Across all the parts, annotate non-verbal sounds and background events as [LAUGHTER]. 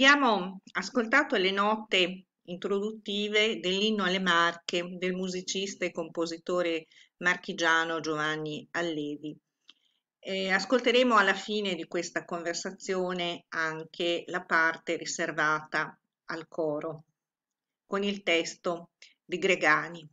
Abbiamo ascoltato le note introduttive dell'inno alle Marche del musicista e compositore marchigiano Giovanni Allevi. Eh, ascolteremo alla fine di questa conversazione anche la parte riservata al coro con il testo di Gregani.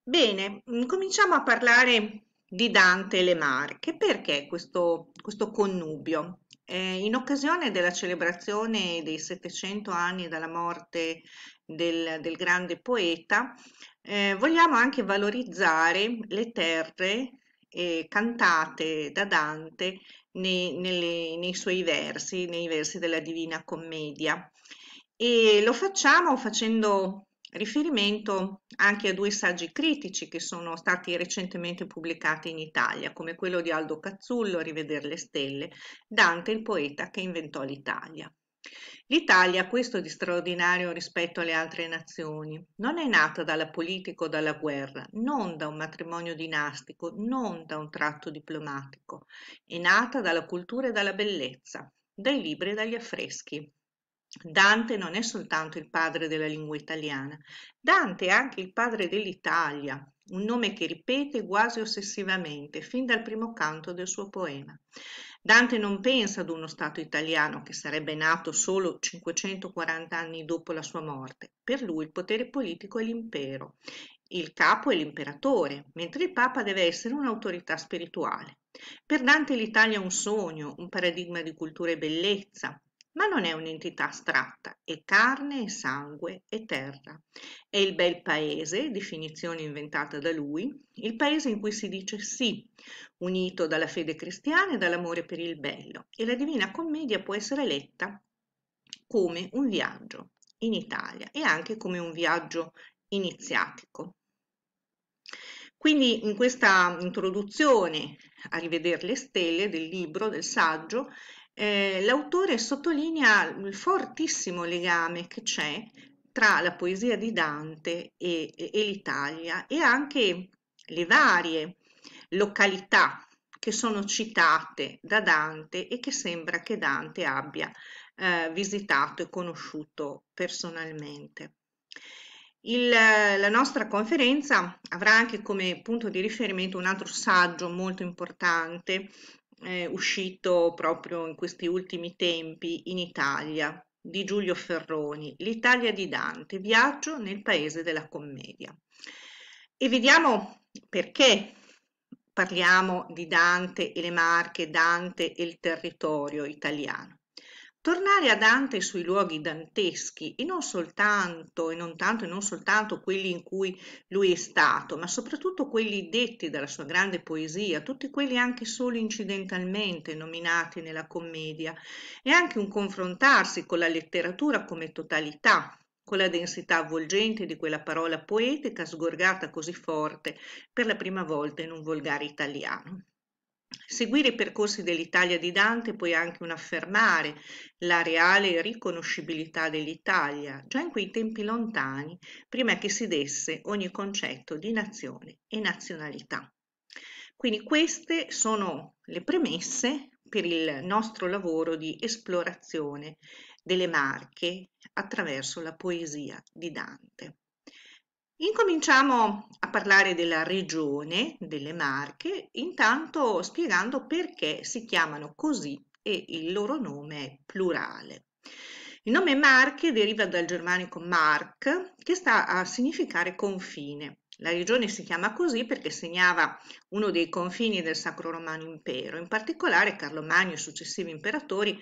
Bene, cominciamo a parlare di Dante e le Marche. Perché questo, questo connubio? Eh, in occasione della celebrazione dei 700 anni dalla morte del, del grande poeta, eh, vogliamo anche valorizzare le terre eh, cantate da Dante nei, nelle, nei suoi versi, nei versi della Divina Commedia. E lo facciamo facendo riferimento anche a due saggi critici che sono stati recentemente pubblicati in Italia, come quello di Aldo Cazzullo, Rivedere le stelle, Dante il poeta che inventò l'Italia. L'Italia ha questo di straordinario rispetto alle altre nazioni. Non è nata dalla politica o dalla guerra, non da un matrimonio dinastico, non da un tratto diplomatico. È nata dalla cultura e dalla bellezza, dai libri e dagli affreschi, Dante non è soltanto il padre della lingua italiana, Dante è anche il padre dell'Italia, un nome che ripete quasi ossessivamente fin dal primo canto del suo poema. Dante non pensa ad uno Stato italiano che sarebbe nato solo 540 anni dopo la sua morte. Per lui il potere politico è l'impero, il capo è l'imperatore, mentre il Papa deve essere un'autorità spirituale. Per Dante l'Italia è un sogno, un paradigma di cultura e bellezza, ma non è un'entità astratta, è carne è sangue è terra. È il bel paese, definizione inventata da lui, il paese in cui si dice sì, unito dalla fede cristiana e dall'amore per il bello, e la Divina Commedia può essere letta come un viaggio in Italia e anche come un viaggio iniziatico. Quindi in questa introduzione a rivedere le stelle del libro, del saggio, eh, l'autore sottolinea il fortissimo legame che c'è tra la poesia di Dante e, e, e l'Italia e anche le varie località che sono citate da Dante e che sembra che Dante abbia eh, visitato e conosciuto personalmente. Il, la nostra conferenza avrà anche come punto di riferimento un altro saggio molto importante eh, uscito proprio in questi ultimi tempi in Italia di Giulio Ferroni, L'Italia di Dante, viaggio nel paese della commedia. E vediamo perché parliamo di Dante e le Marche, Dante e il territorio italiano. Tornare a Dante sui luoghi danteschi e non soltanto e non tanto e non soltanto quelli in cui lui è stato, ma soprattutto quelli detti dalla sua grande poesia, tutti quelli anche solo incidentalmente nominati nella commedia, è anche un confrontarsi con la letteratura come totalità, con la densità avvolgente di quella parola poetica sgorgata così forte per la prima volta in un volgare italiano. Seguire i percorsi dell'Italia di Dante può anche un affermare la reale riconoscibilità dell'Italia, già in quei tempi lontani, prima che si desse ogni concetto di nazione e nazionalità. Quindi queste sono le premesse per il nostro lavoro di esplorazione delle Marche attraverso la poesia di Dante. Incominciamo a parlare della regione delle Marche, intanto spiegando perché si chiamano così e il loro nome è plurale. Il nome Marche deriva dal germanico Mark, che sta a significare confine. La regione si chiama così perché segnava uno dei confini del Sacro Romano Impero. In particolare Carlo Magno e i successivi imperatori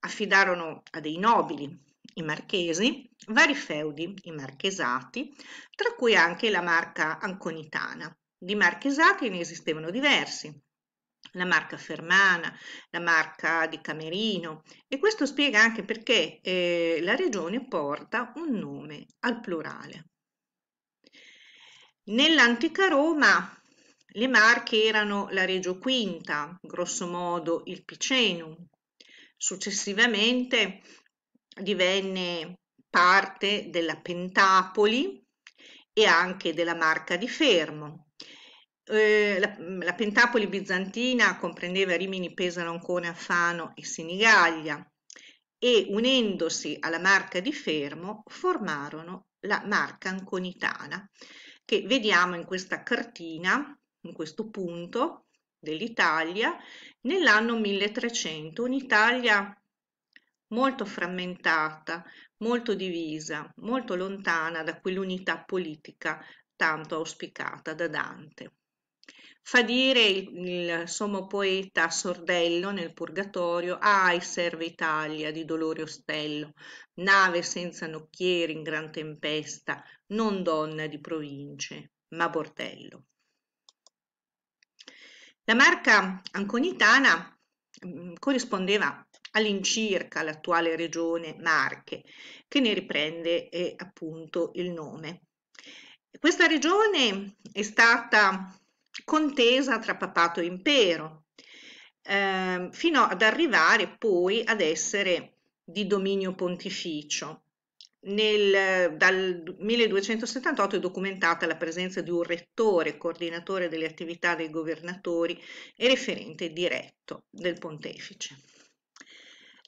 affidarono a dei nobili i marchesi, vari feudi, i marchesati, tra cui anche la marca anconitana. Di marchesati ne esistevano diversi, la marca Fermana, la marca di Camerino e questo spiega anche perché eh, la regione porta un nome al plurale. Nell'antica Roma le marche erano la Regio Quinta, grosso modo il Picenum. Successivamente divenne parte della Pentapoli e anche della Marca di Fermo. Eh, la, mm, la, Pentapoli bizantina comprendeva Rimini, Pesaro, Ancona, Afano e Senigallia e unendosi alla Marca di Fermo formarono la Marca Anconitana che vediamo in questa cartina, in questo punto dell'Italia, nell'anno 1300, un'Italia molto frammentata, molto divisa, molto lontana da quell'unità politica tanto auspicata da Dante. Fa dire il, il sommo poeta Sordello nel Purgatorio, ai serve Italia di dolore ostello, nave senza nocchieri in gran tempesta, non donna di province, ma bordello. La marca anconitana mh, mm, corrispondeva all'incirca l'attuale regione Marche, che ne riprende eh, appunto il nome. Questa regione è stata contesa tra papato e impero, eh, fino ad arrivare poi ad essere di dominio pontificio. Nel, dal 1278 è documentata la presenza di un rettore, coordinatore delle attività dei governatori e referente diretto del pontefice.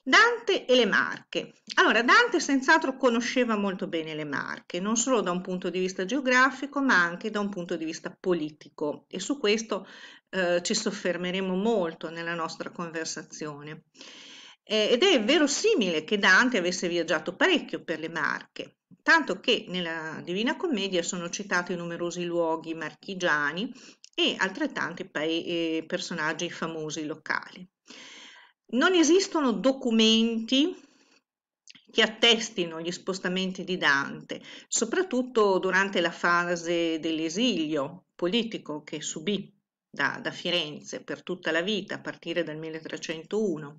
Dante e le Marche. Allora, Dante senz'altro conosceva molto bene le Marche, non solo da un punto di vista geografico, ma anche da un punto di vista politico e su questo eh, ci soffermeremo molto nella nostra conversazione. Eh, ed è verosimile che Dante avesse viaggiato parecchio per le Marche, tanto che nella Divina Commedia sono citati numerosi luoghi marchigiani e altrettanti eh, personaggi famosi locali. Non esistono documenti che attestino gli spostamenti di Dante, soprattutto durante la fase dell'esilio politico che subì da, da, Firenze per tutta la vita, a partire dal 1301.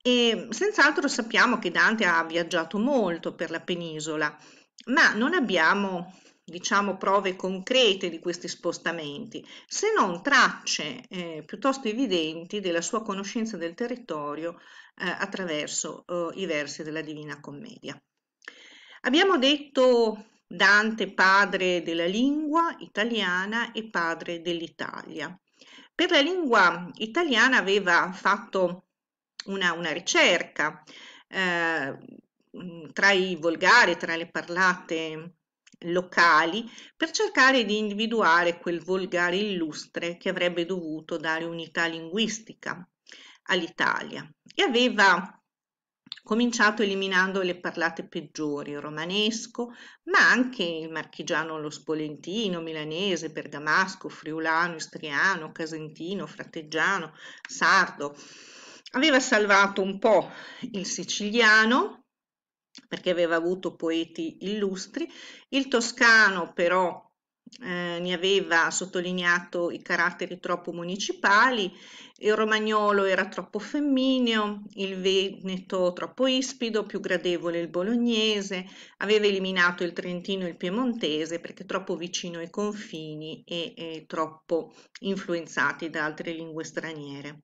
E senz'altro sappiamo che Dante ha viaggiato molto per la penisola, ma non abbiamo diciamo, prove concrete di questi spostamenti, se non tracce eh, piuttosto evidenti della sua conoscenza del territorio eh, attraverso eh, i versi della Divina Commedia. Abbiamo detto Dante padre della lingua italiana e padre dell'Italia. Per la lingua italiana aveva fatto una, una ricerca eh, tra i volgari, tra le parlate locali per cercare di individuare quel volgare illustre che avrebbe dovuto dare unità linguistica all'Italia e aveva cominciato eliminando le parlate peggiori, il romanesco, ma anche il marchigiano, lo spolentino, milanese, bergamasco, friulano, istriano, casentino, frateggiano, sardo. Aveva salvato un po' il siciliano, perché aveva avuto poeti illustri. Il toscano però eh, ne aveva sottolineato i caratteri troppo municipali, il romagnolo era troppo femmineo, il veneto troppo ispido, più gradevole il bolognese, aveva eliminato il trentino e il piemontese perché troppo vicino ai confini e, e troppo influenzati da altre lingue straniere.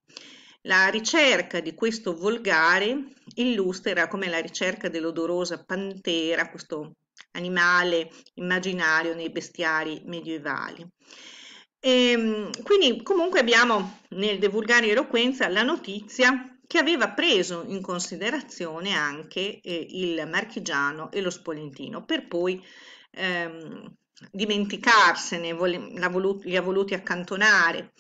La ricerca di questo volgare illustra come la ricerca dell'odorosa pantera, questo animale immaginario nei bestiari medievali. E, ehm, quindi comunque abbiamo nel De Vulgari Eloquenza la notizia che aveva preso in considerazione anche eh, il marchigiano e lo spolentino, per poi ehm, dimenticarsene, vole- volu- li ha voluti accantonare.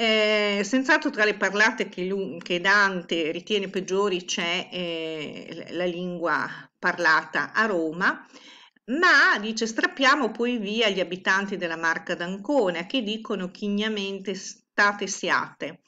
Eh, senz'altro tra le parlate che, lui, che Dante ritiene peggiori c'è eh, la lingua parlata a Roma, ma dice strappiamo poi via gli abitanti della Marca d'Ancona che dicono chignamente state siate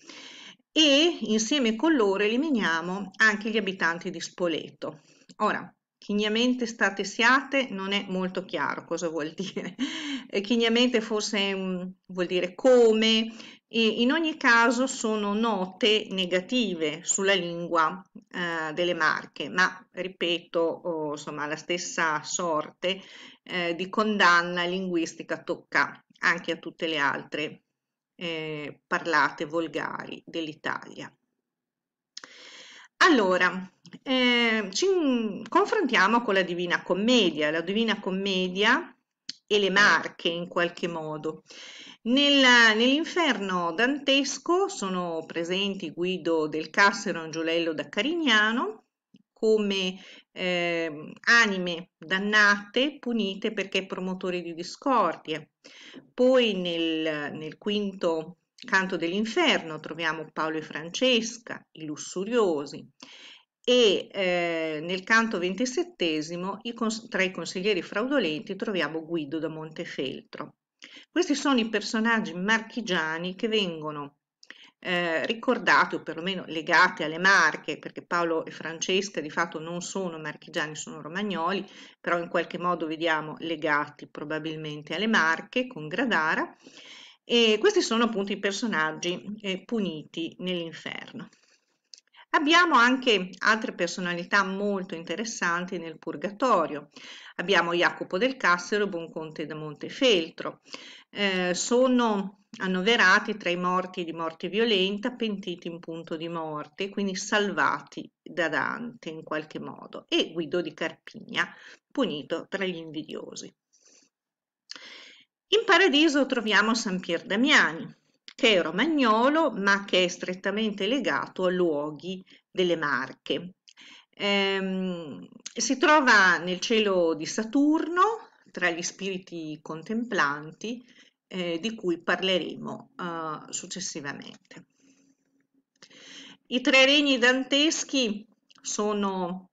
e insieme con loro eliminiamo anche gli abitanti di Spoleto. Ora, chignamente state siate non è molto chiaro cosa vuol dire. [LAUGHS] chignamente forse um, vuol dire come, e in ogni caso sono note negative sulla lingua eh, delle Marche, ma ripeto, oh, insomma, la stessa sorte eh, di condanna linguistica tocca anche a tutte le altre eh, parlate volgari dell'Italia. Allora, eh, ci confrontiamo con la Divina Commedia, la Divina Commedia e le Marche in qualche modo. Nel, nell'inferno dantesco sono presenti Guido del Cassero e Angiolello da Carignano come eh, anime dannate, punite perché promotori di discordia. Poi nel, nel quinto canto dell'inferno troviamo Paolo e Francesca, i lussuriosi, e eh, nel canto ventisettesimo i tra i consiglieri fraudolenti troviamo Guido da Montefeltro. Questi sono i personaggi marchigiani che vengono eh, ricordati o perlomeno legati alle Marche, perché Paolo e Francesca di fatto non sono marchigiani, sono romagnoli, però in qualche modo vediamo legati probabilmente alle Marche con Gradara. E questi sono appunto i personaggi eh, puniti nell'inferno. Abbiamo anche altre personalità molto interessanti nel Purgatorio. Abbiamo Jacopo del Cassero e Bonconte da Montefeltro. Eh, sono annoverati tra i morti di morte violenta, pentiti in punto di morte, quindi salvati da Dante in qualche modo, e Guido di Carpigna, punito tra gli invidiosi. In paradiso troviamo San Pier Damiani, che è romagnolo ma che è strettamente legato a luoghi delle Marche. Ehm, si trova nel cielo di Saturno tra gli spiriti contemplanti eh, di cui parleremo eh, successivamente. I tre regni danteschi sono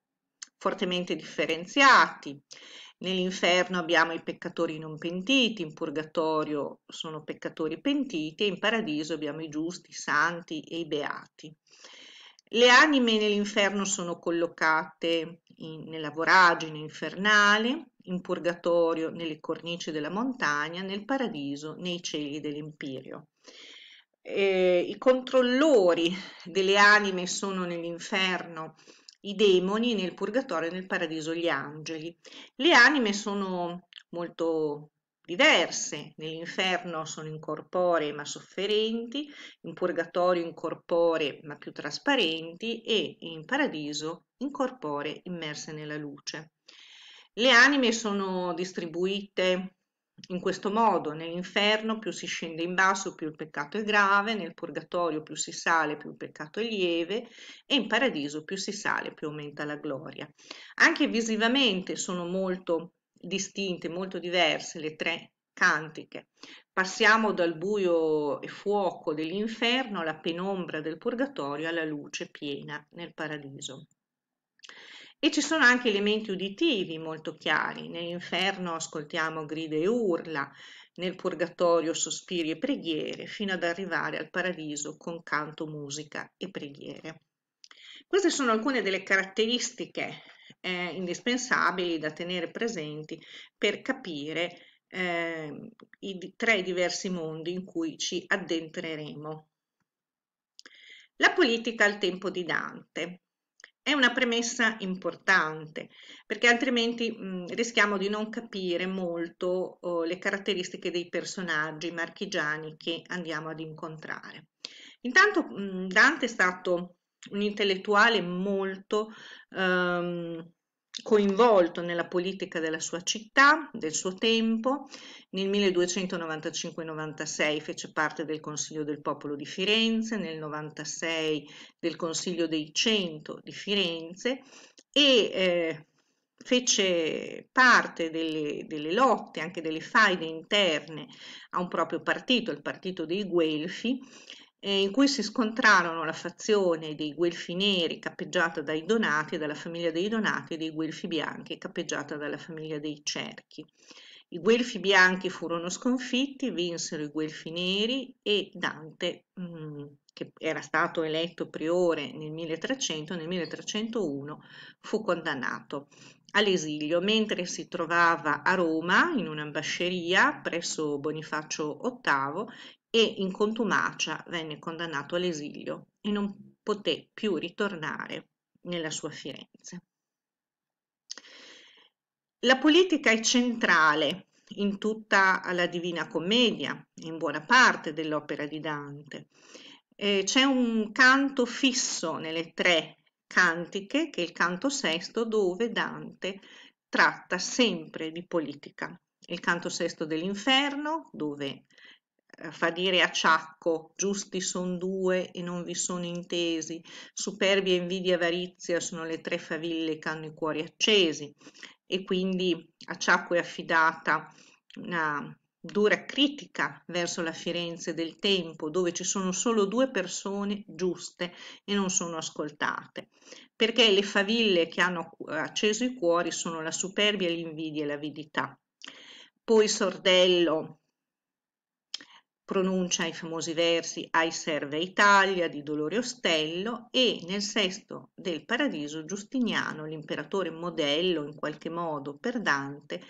fortemente differenziati Nell'inferno abbiamo i peccatori non pentiti, in purgatorio sono peccatori pentiti e in paradiso abbiamo i giusti, i santi e i beati. Le anime nell'inferno sono collocate in, nella voragine infernale, in purgatorio nelle cornici della montagna, nel paradiso nei cieli dell'impirio. Eh, I controllori delle anime sono nell'inferno i demoni nel purgatorio e nel paradiso gli angeli. Le anime sono molto diverse, nell'inferno sono incorporee ma sofferenti, in purgatorio incorporee ma più trasparenti e in paradiso incorporee immerse nella luce. Le anime sono distribuite in questo modo nell'inferno più si scende in basso più il peccato è grave, nel purgatorio più si sale più il peccato è lieve e in paradiso più si sale più aumenta la gloria. Anche visivamente sono molto distinte, molto diverse le tre cantiche. Passiamo dal buio e fuoco dell'inferno alla penombra del purgatorio alla luce piena nel paradiso. E ci sono anche elementi uditivi molto chiari. Nell'inferno ascoltiamo grida e urla, nel purgatorio sospiri e preghiere, fino ad arrivare al paradiso con canto, musica e preghiere. Queste sono alcune delle caratteristiche eh, indispensabili da tenere presenti per capire eh, i tre diversi mondi in cui ci addentreremo. La politica al tempo di Dante. È una premessa importante perché altrimenti mh, rischiamo di non capire molto oh, le caratteristiche dei personaggi marchigiani che andiamo ad incontrare. Intanto mh, Dante è stato un intellettuale molto ehm, coinvolto nella politica della sua città, del suo tempo. Nel 1295-96 fece parte del Consiglio del Popolo di Firenze, nel 96 del Consiglio dei Cento di Firenze e eh, fece parte delle, delle, lotte, anche delle faide interne a un proprio partito, il partito dei Guelfi, eh, in cui si scontrarono la fazione dei Guelfi neri cappeggiata dai Donati, dalla famiglia dei Donati, e dei Guelfi bianchi cappeggiata dalla famiglia dei Cerchi. I Guelfi bianchi furono sconfitti, vinsero i Guelfi neri e Dante, mh, mm, che era stato eletto priore nel 1300, nel 1301 fu condannato all'esilio mentre si trovava a Roma in un'ambasceria presso Bonifacio VIII e in contumacia venne condannato all'esilio e non poté più ritornare nella sua Firenze. La politica è centrale in tutta la Divina Commedia, in buona parte dell'opera di Dante. Eh, c'è un canto fisso nelle tre cantiche, che è il canto sesto, dove Dante tratta sempre di politica. Il canto sesto dell'inferno, dove eh, fa dire a Ciacco, giusti son due e non vi sono intesi, superbia, invidia, avarizia sono le tre faville che hanno i cuori accesi e quindi a Ciacco è affidata una dura critica verso la Firenze del tempo, dove ci sono solo due persone giuste e non sono ascoltate, perché le faville che hanno acceso i cuori sono la superbia, l'invidia e l'avidità. Poi Sordello pronuncia i famosi versi Ai serve Italia di Dolore Ostello e nel Sesto del Paradiso Giustiniano, l'imperatore modello in qualche modo per Dante,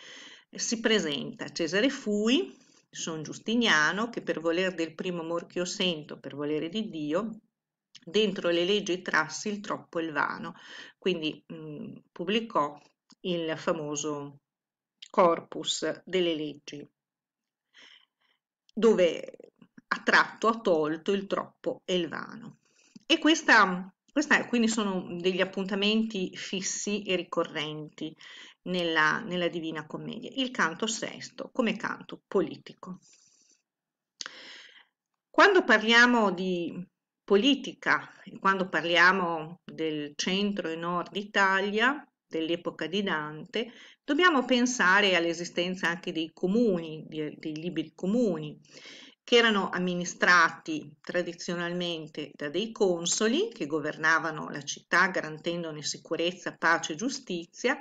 si presenta Cesare Fui, Son Giustiniano, che per volere del primo amor che io sento, per volere di Dio, dentro le leggi trassi il troppo e il vano. Quindi mh, pubblicò il famoso corpus delle leggi dove ha tratto ha tolto il troppo e il vano. E questa, questa quindi sono degli appuntamenti fissi e ricorrenti nella, nella Divina Commedia. Il canto sesto come canto politico. Quando parliamo di politica, quando parliamo del centro e nord Italia, dell'epoca di Dante, Dobbiamo pensare all'esistenza anche dei comuni, dei liberi comuni, che erano amministrati tradizionalmente da dei consoli che governavano la città garantendone sicurezza, pace e giustizia,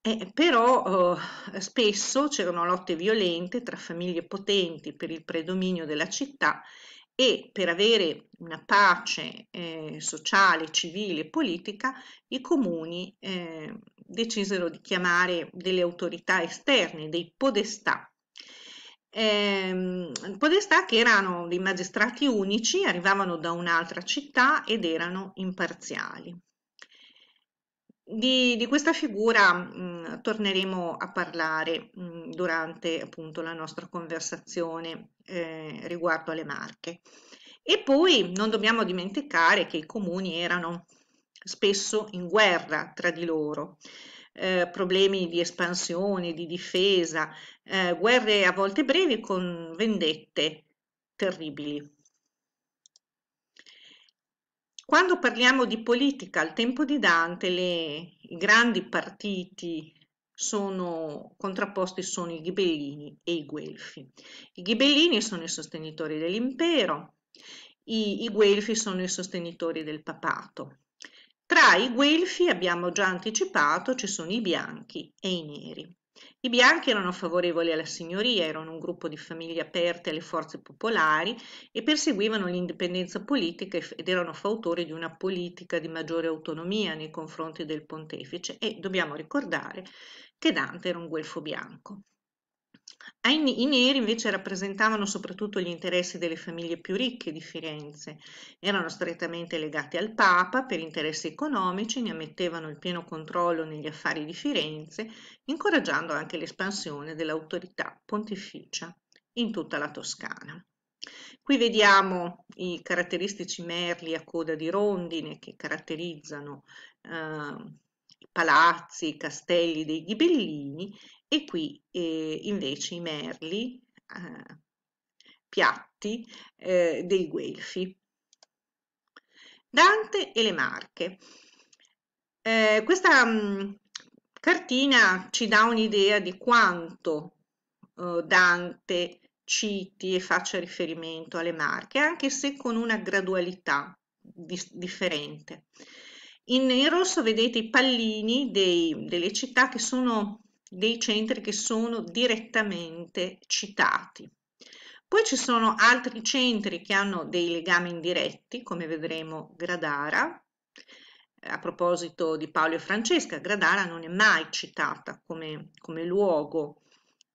eh, però eh, spesso c'erano lotte violente tra famiglie potenti per il predominio della città e per avere una pace eh, sociale, civile e politica, i comuni eh, decisero di chiamare delle autorità esterne, dei podestà. Eh, podestà che erano dei magistrati unici, arrivavano da un'altra città ed erano imparziali. Di, di, questa figura mh, torneremo a parlare mh, durante appunto la nostra conversazione eh, riguardo alle marche. E poi non dobbiamo dimenticare che i comuni erano spesso in guerra tra di loro, eh, problemi di espansione, di difesa, eh, guerre a volte brevi con vendette terribili quando parliamo di politica al tempo di Dante, le, i grandi partiti sono contrapposti sono i ghibellini e i guelfi. I ghibellini sono i sostenitori dell'impero, i, i guelfi sono i sostenitori del papato. Tra i guelfi abbiamo già anticipato ci sono i bianchi e i neri. I bianchi erano favorevoli alla signoria, erano un gruppo di famiglie aperte alle forze popolari e perseguivano l'indipendenza politica ed erano fautori di una politica di maggiore autonomia nei confronti del pontefice e dobbiamo ricordare che Dante era un guelfo bianco. Ah, I neri invece rappresentavano soprattutto gli interessi delle famiglie più ricche di Firenze, erano strettamente legati al Papa per interessi economici, ne ammettevano il pieno controllo negli affari di Firenze, incoraggiando anche l'espansione dell'autorità pontificia in tutta la Toscana. Qui vediamo i caratteristici merli a coda di rondine che caratterizzano eh, palazzi, castelli dei Ghibellini e qui eh, invece i merli eh, piatti eh, dei Guelfi. Dante e le Marche. Eh, questa mh, mm, cartina ci dà un'idea di quanto eh, Dante citi e faccia riferimento alle Marche, anche se con una gradualità di differente. In, in, rosso vedete i pallini dei, delle città che sono dei centri che sono direttamente citati. Poi ci sono altri centri che hanno dei legami indiretti, come vedremo Gradara. A proposito di Paolo e Francesca, Gradara non è mai citata come, come luogo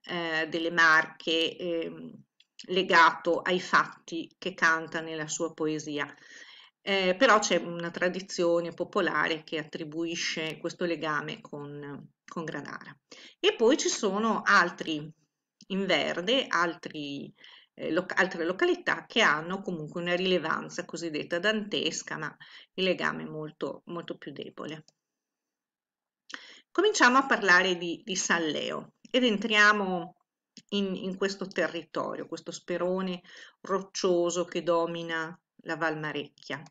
eh, delle Marche eh, legato ai fatti che canta nella sua poesia. Eh, però c'è una tradizione popolare che attribuisce questo legame con, con Granara. E poi ci sono altri in verde, altri, eh, lo, altre località che hanno comunque una rilevanza cosiddetta dantesca, ma il legame è molto, molto più debole. Cominciamo a parlare di, di Salleo ed entriamo in, in questo territorio, questo sperone roccioso che domina la Valmarecchia.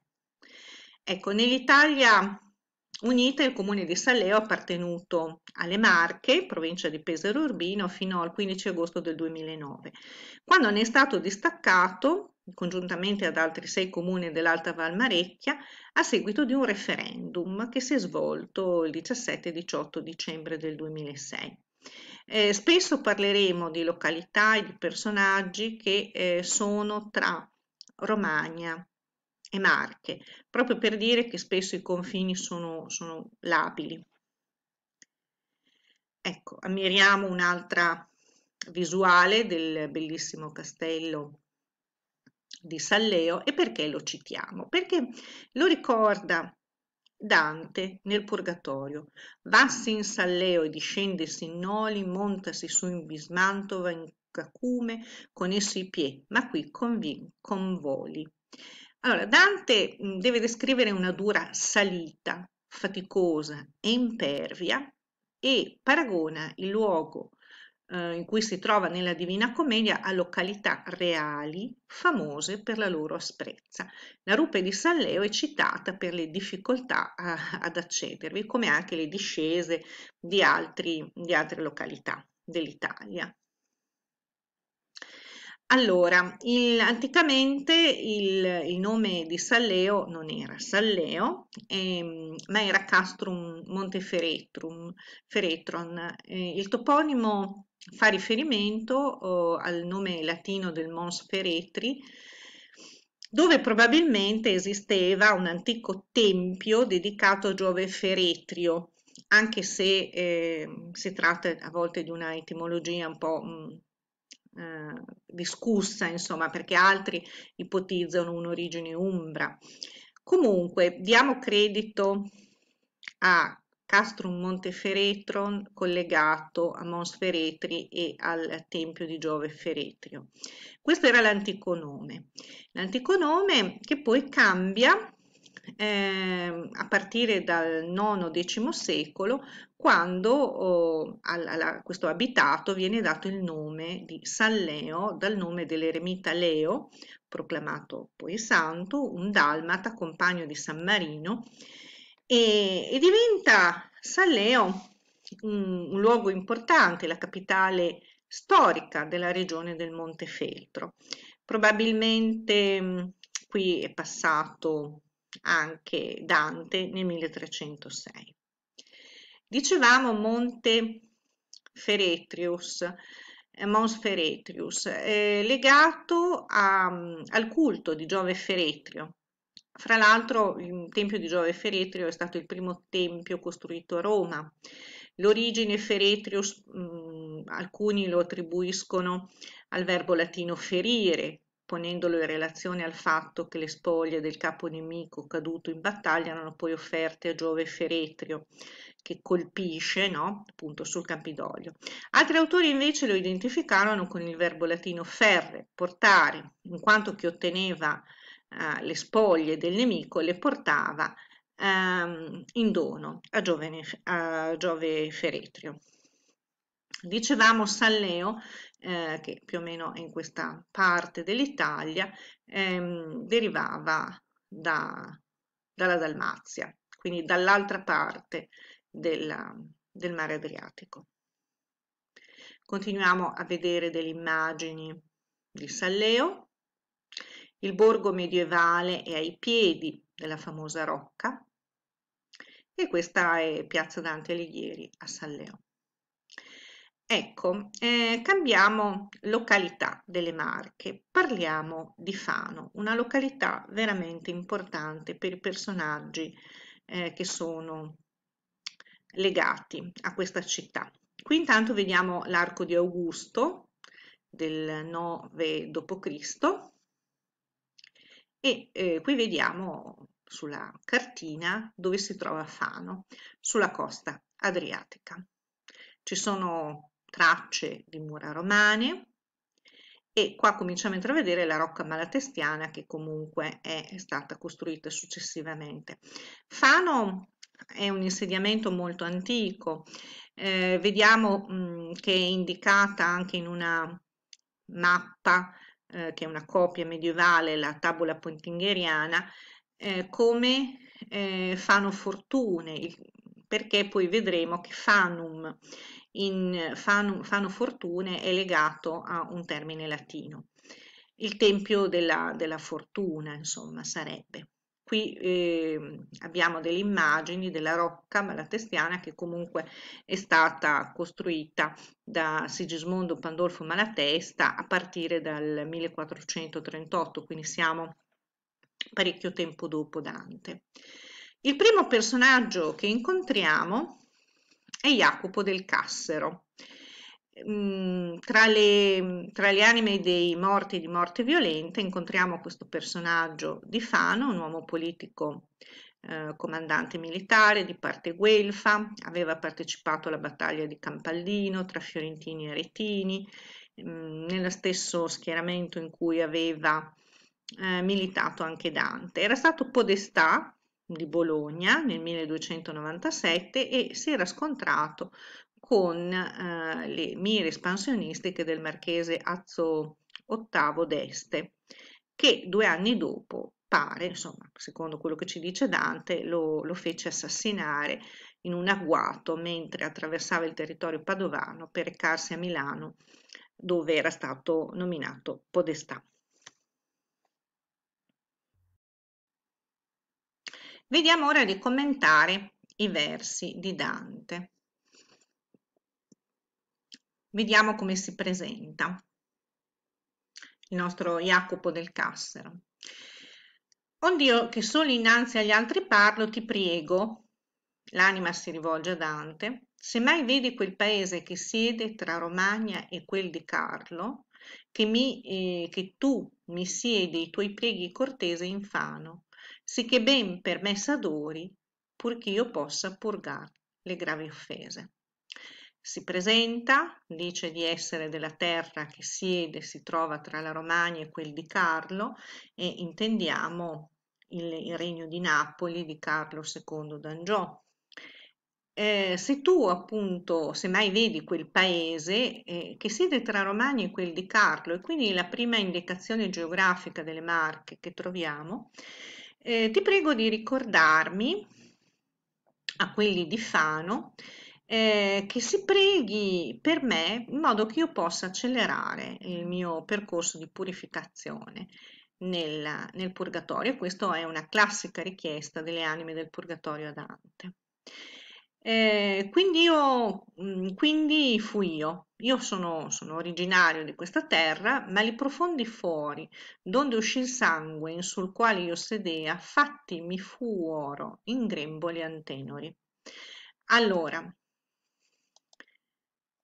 Ecco, nell'Italia unita il comune di Salleo ha appartenuto alle Marche, provincia di Pesaro Urbino, fino al 15 agosto del 2009, quando ne è stato distaccato, congiuntamente ad altri sei comuni dell'Alta Valmarecchia, a seguito di un referendum che si è svolto il 17 18 dicembre del 2006. Eh, spesso parleremo di località e di personaggi che eh, sono tra Romagna e Marche, proprio per dire che spesso i confini sono, sono labili. Ecco, ammiriamo un'altra visuale del bellissimo castello di Salleo e perché lo citiamo? Perché lo ricorda Dante nel Purgatorio. Vassi in Salleo e discendesi in Noli, montasi su in Bismantova, in cacume, con esso i piedi, ma qui convoli. Con allora, Dante deve descrivere una dura salita, faticosa e impervia, e paragona il luogo eh, in cui si trova nella Divina Commedia a località reali famose per la loro asprezza. La rupe di San Leo è citata per le difficoltà a, ad accedervi, come anche le discese di, altri, di altre località dell'Italia. Allora, il, anticamente il, il, nome di Salleo non era Salleo, ehm, ma era Castrum Monteferetrum, Feretron. Eh, il toponimo fa riferimento oh, al nome latino del Mons Feretri, dove probabilmente esisteva un antico tempio dedicato a Giove Feretrio, anche se eh, si tratta a volte di una etimologia un po' mh, mm, eh, discussa, insomma, perché altri ipotizzano un'origine umbra. Comunque, diamo credito a Castrum Monteferetron collegato a Mons Feretri e al tempio di Giove Feretrio. Questo era l'antico nome. L'antico nome che poi cambia eh, a partire dal IX-X secolo, quando oh, alla, alla, questo abitato viene dato il nome di San Leo, dal nome dell'eremita Leo, proclamato poi santo, un dalmata compagno di San Marino, e, e diventa Salleo un, un luogo importante, la capitale storica della regione del Monte Feltro. Probabilmente qui è passato anche Dante nel 1306. Dicevamo Monte Feretrius, eh, Mons Feretrius, eh, legato a, mm, al culto di Giove Feretrio. Fra l'altro il Tempio di Giove Feretrio è stato il primo tempio costruito a Roma. L'origine Feretrius, mh, mm, alcuni lo attribuiscono al verbo latino ferire, ponendolo in relazione al fatto che le spoglie del capo nemico caduto in battaglia erano poi offerte a Giove Feretrio, che colpisce no? appunto sul Campidoglio. Altri autori invece lo identificarono con il verbo latino ferre, portare, in quanto chi otteneva eh, le spoglie del nemico le portava ehm, in dono a Giove, a Giove Feretrio. Dicevamo Salleo, eh, che più o meno è in questa parte dell'Italia, ehm, derivava da, dalla Dalmazia, quindi dall'altra parte della, del mare Adriatico. Continuiamo a vedere delle immagini di San Leo, Il borgo medievale è ai piedi della famosa rocca e questa è Piazza Dante Alighieri a San Leo. Ecco, eh, cambiamo località delle Marche, parliamo di Fano, una località veramente importante per i personaggi eh, che sono legati a questa città. Qui intanto vediamo l'arco di Augusto del 9 d.C. e eh, qui vediamo sulla cartina dove si trova Fano, sulla costa adriatica. Ci sono tracce di mura romane e qua cominciamo a intravedere la rocca malatestiana che comunque è stata costruita successivamente. Fano è un insediamento molto antico, eh, vediamo mh, che è indicata anche in una mappa eh, che è una copia medievale, la tabula pontingheriana, eh, come eh, Fano Fortune, perché poi vedremo che Fanum in fanno, fanno fortune è legato a un termine latino. Il tempio della, della fortuna, insomma, sarebbe. Qui eh, abbiamo delle immagini della rocca malatestiana che comunque è stata costruita da Sigismondo Pandolfo Malatesta a partire dal 1438, quindi siamo parecchio tempo dopo Dante. Il primo personaggio che incontriamo e Jacopo del Cassero. Mm, tra le, tra le, anime dei morti di morte violenta incontriamo questo personaggio di Fano, un uomo politico eh, comandante militare di parte guelfa, aveva partecipato alla battaglia di Campaldino tra fiorentini e retini, mm, nello stesso schieramento in cui aveva eh, militato anche Dante. Era stato podestà di Bologna nel 1297 e si era scontrato con eh, le mire espansionistiche del marchese Azzo VIII d'Este, che due anni dopo pare, insomma, secondo quello che ci dice Dante, lo, lo fece assassinare in un agguato mentre attraversava il territorio padovano per recarsi a Milano dove era stato nominato podestà. Vediamo ora di commentare i versi di Dante. Vediamo come si presenta il nostro Jacopo del Cassero. O Dio che solo innanzi agli altri parlo, ti prego, l'anima si rivolge a Dante, se mai vedi quel paese che siede tra Romagna e quel di Carlo, che, mi, eh, che tu mi siedi i tuoi preghi in fano, sicché ben per me s'adori, purché io possa purgar le gravi offese. Si presenta, dice di essere della terra che siede, si trova tra la Romagna e quel di Carlo e intendiamo il, il regno di Napoli di Carlo II d'Angiò. Eh, se tu appunto, semmai vedi quel paese eh, che siede tra Romagna e quel di Carlo e quindi la prima indicazione geografica delle Marche che troviamo, eh, ti prego di ricordarmi, a quelli di Fano, eh, che si preghi per me in modo che io possa accelerare il mio percorso di purificazione nel, nel purgatorio. Questa è una classica richiesta delle anime del purgatorio a Dante. Eh, quindi, io, mm, quindi fui io. Io sono, sono, originario di questa terra, ma li profondi fuori, donde uscì il sangue in sul quale io sedea, fatti mi fuoro in gremboli antenori. Allora,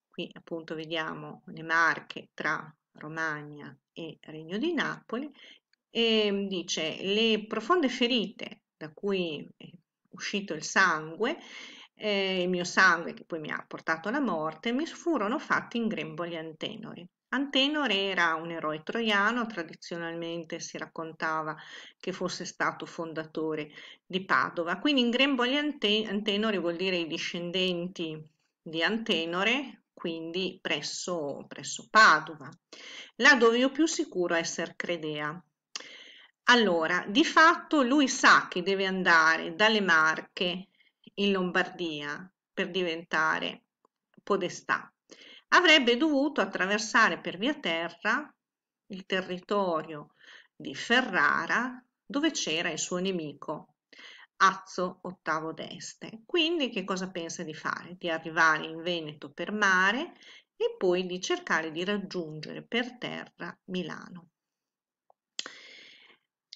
qui appunto vediamo le marche tra Romagna e Regno di Napoli, e dice le profonde ferite da cui è uscito il sangue eh, il mio sangue che poi mi ha portato alla morte, mi furono fatti in grembo gli antenori. Antenore era un eroe troiano, tradizionalmente si raccontava che fosse stato fondatore di Padova, quindi in grembo gli ante- antenori vuol dire i discendenti di Antenore, quindi presso, presso Padova, là dove io più sicuro essere credea. Allora, di fatto lui sa che deve andare dalle Marche in Lombardia per diventare podestà. Avrebbe dovuto attraversare per via terra il territorio di Ferrara dove c'era il suo nemico Azzo Ottavo d'Este. Quindi che cosa pensa di fare? Di arrivare in Veneto per mare e poi di cercare di raggiungere per terra Milano.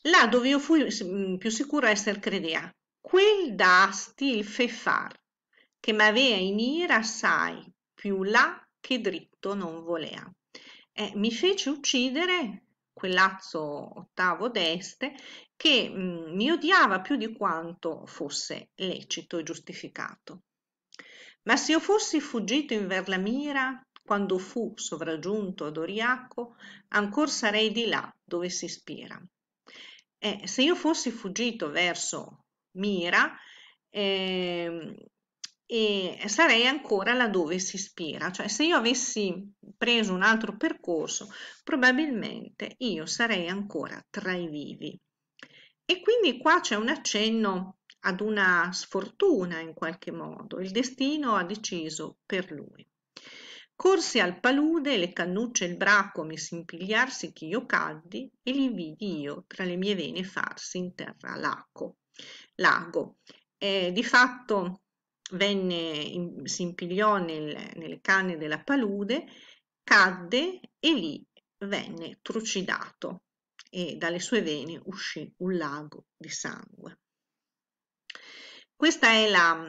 Là dove io fui mm, più sicuro a essere credea, quel dasti il fe far che m'avea in ira assai più là che dritto non volea eh, mi fece uccidere quel lazzo ottavo d'este che mh, mm, mi odiava più di quanto fosse lecito e giustificato. Ma se io fossi fuggito in mira, quando fu sovraggiunto ad Oriaco, ancor sarei di là dove si spira. Eh, se io fossi fuggito verso mira eh, e sarei ancora laddove si ispira, cioè se io avessi preso un altro percorso probabilmente io sarei ancora tra i vivi. E quindi qua c'è un accenno ad una sfortuna in qualche modo, il destino ha deciso per lui. Corsi al palude, le cannucce e il bracco mi si che io caddi e li vidi io tra le mie vene farsi in terra laco lago. Eh, di fatto venne, in, si impigliò nel, nelle canne della palude, cadde e lì venne trucidato e dalle sue vene uscì un lago di sangue. Questa è la,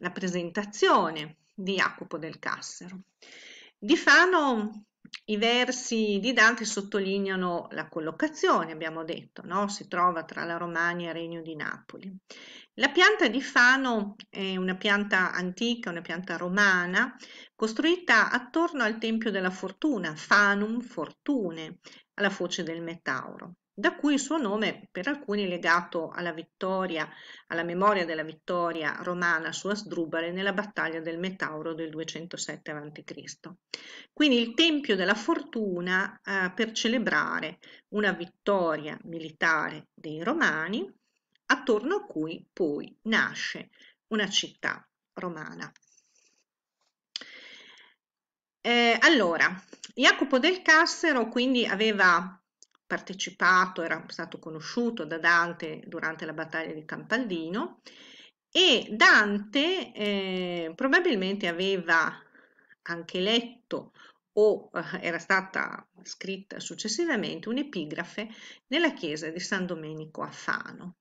la presentazione di Jacopo del Cassero. Di Fano i versi di Dante sottolineano la collocazione, abbiamo detto, no? si trova tra la Romagna e il Regno di Napoli. La pianta di Fano è una pianta antica, una pianta romana, costruita attorno al Tempio della Fortuna, Fanum Fortune, alla foce del Metauro da cui il suo nome per alcuni è legato alla vittoria, alla memoria della vittoria romana su Asdrubale nella battaglia del Metauro del 207 a.C. Quindi il Tempio della Fortuna eh, per celebrare una vittoria militare dei Romani, attorno a cui poi nasce una città romana. Eh, allora, Jacopo del Cassero quindi aveva partecipato, era stato conosciuto da Dante durante la battaglia di Campaldino e Dante eh, probabilmente aveva anche letto o eh, era stata scritta successivamente un'epigrafe nella chiesa di San Domenico a Fano.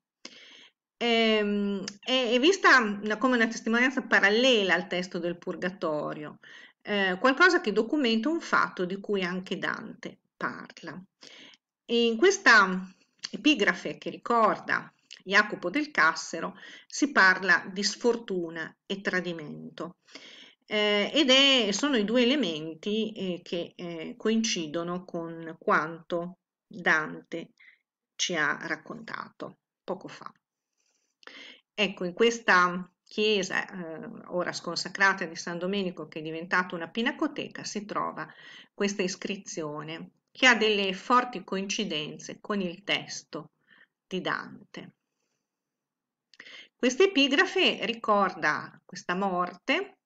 Ehm, è, vista una, come una testimonianza parallela al testo del Purgatorio, eh, qualcosa che documenta un fatto di cui anche Dante parla. In questa epigrafe che ricorda Jacopo del Cassero si parla di sfortuna e tradimento eh, ed è, sono i due elementi eh, che eh, coincidono con quanto Dante ci ha raccontato poco fa. Ecco, in questa chiesa, eh, ora sconsacrata di San Domenico, che è diventata una pinacoteca, si trova questa iscrizione che ha delle forti coincidenze con il testo di Dante. Questa epigrafe ricorda questa morte,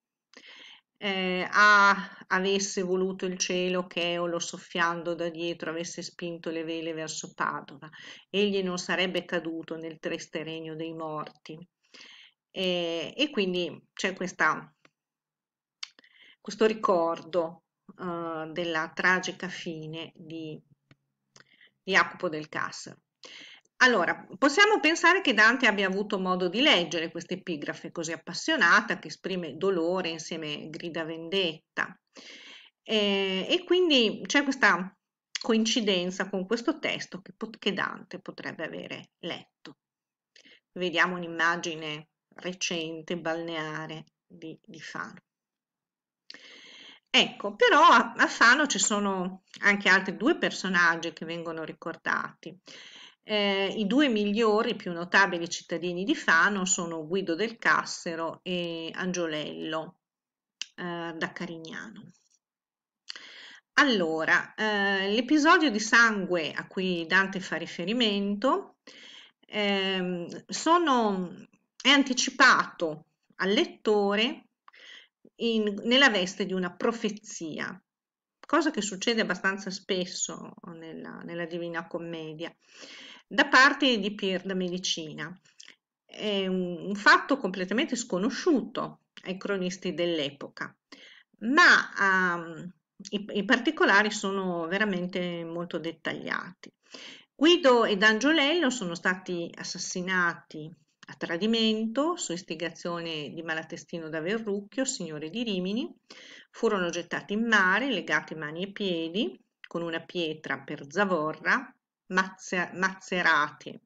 eh, a avesse voluto il cielo che Eolo soffiando da dietro avesse spinto le vele verso Padova, egli non sarebbe caduto nel triste regno dei morti. Eh, e quindi c'è questo ricordo eh, della tragica fine di, Jacopo del Cassero. Allora, possiamo pensare che Dante abbia avuto modo di leggere questa epigrafe così appassionata che esprime dolore insieme grida vendetta. Eh, e quindi c'è questa coincidenza con questo testo che, che Dante potrebbe avere letto. Vediamo un'immagine recente balneare di, di Fano. Ecco, però a, a Fano ci sono anche altri due personaggi che vengono ricordati. Eh, I due migliori, più notabili cittadini di Fano sono Guido del Cassero e Angiolello eh, da Carignano. Allora, eh, l'episodio di sangue a cui Dante fa riferimento ehm, sono, è anticipato al lettore in, nella veste di una profezia, cosa che succede abbastanza spesso nella, nella Divina Commedia, da parte di Pier da Medicina. È un, un fatto completamente sconosciuto ai cronisti dell'epoca, ma um, i, i particolari sono veramente molto dettagliati. Guido ed Angiolello sono stati assassinati a tradimento, su istigazione di Malatestino da Verrucchio, signore di Rimini, furono gettati in mare, legati mani e piedi con una pietra per zavorra, mazze, mazzerati.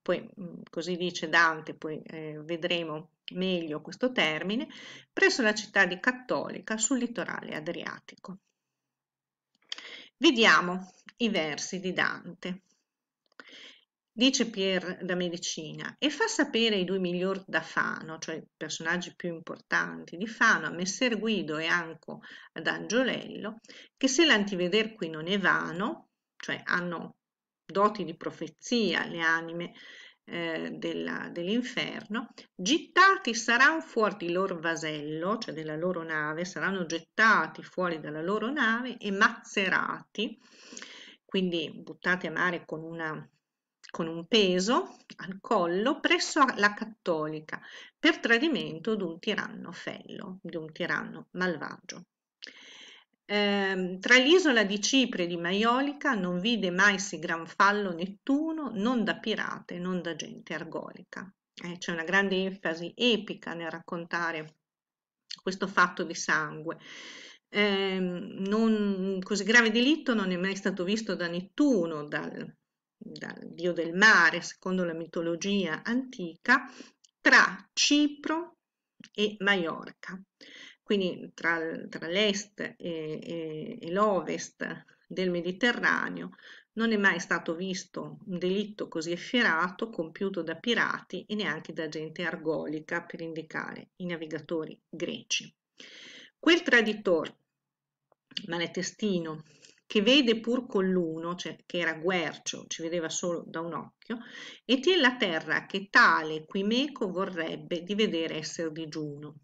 Poi, mm, così dice Dante, poi eh, vedremo meglio questo termine, presso la città di Cattolica sul litorale adriatico. Vediamo i versi di Dante dice Pierre da Medicina, e fa sapere ai due miglior da Fano, cioè i personaggi più importanti di Fano, a Messer Guido e Anco ad Angiolello, che se l'antiveder qui non è vano, cioè hanno doti di profezia le anime eh, dell'inferno, gittati saranno fuori di loro vasello, cioè della loro nave, saranno gettati fuori dalla loro nave e mazzerati, quindi buttati a mare con una con un peso al collo presso la cattolica per tradimento di un tiranno fello, di un tiranno malvagio. Eh, tra l'isola di Cipre e di Maiolica non vide mai sì gran fallo Nettuno, non da pirate, non da gente argolica. Eh, c'è una grande enfasi epica nel raccontare questo fatto di sangue. Eh, non, così grave delitto non è mai stato visto da Nettuno, dal, dal dio del mare, secondo la mitologia antica, tra Cipro e Maiorca, quindi tra, tra l'est e, e, e l'ovest del Mediterraneo, non è mai stato visto un delitto così efferato compiuto da pirati e neanche da gente argolica per indicare i navigatori greci. Quel traditore, malatestino che vede pur con l'uno, cioè che era guercio, ci vedeva solo da un occhio, e tien la terra che tale Quimeco vorrebbe di vedere essere digiuno.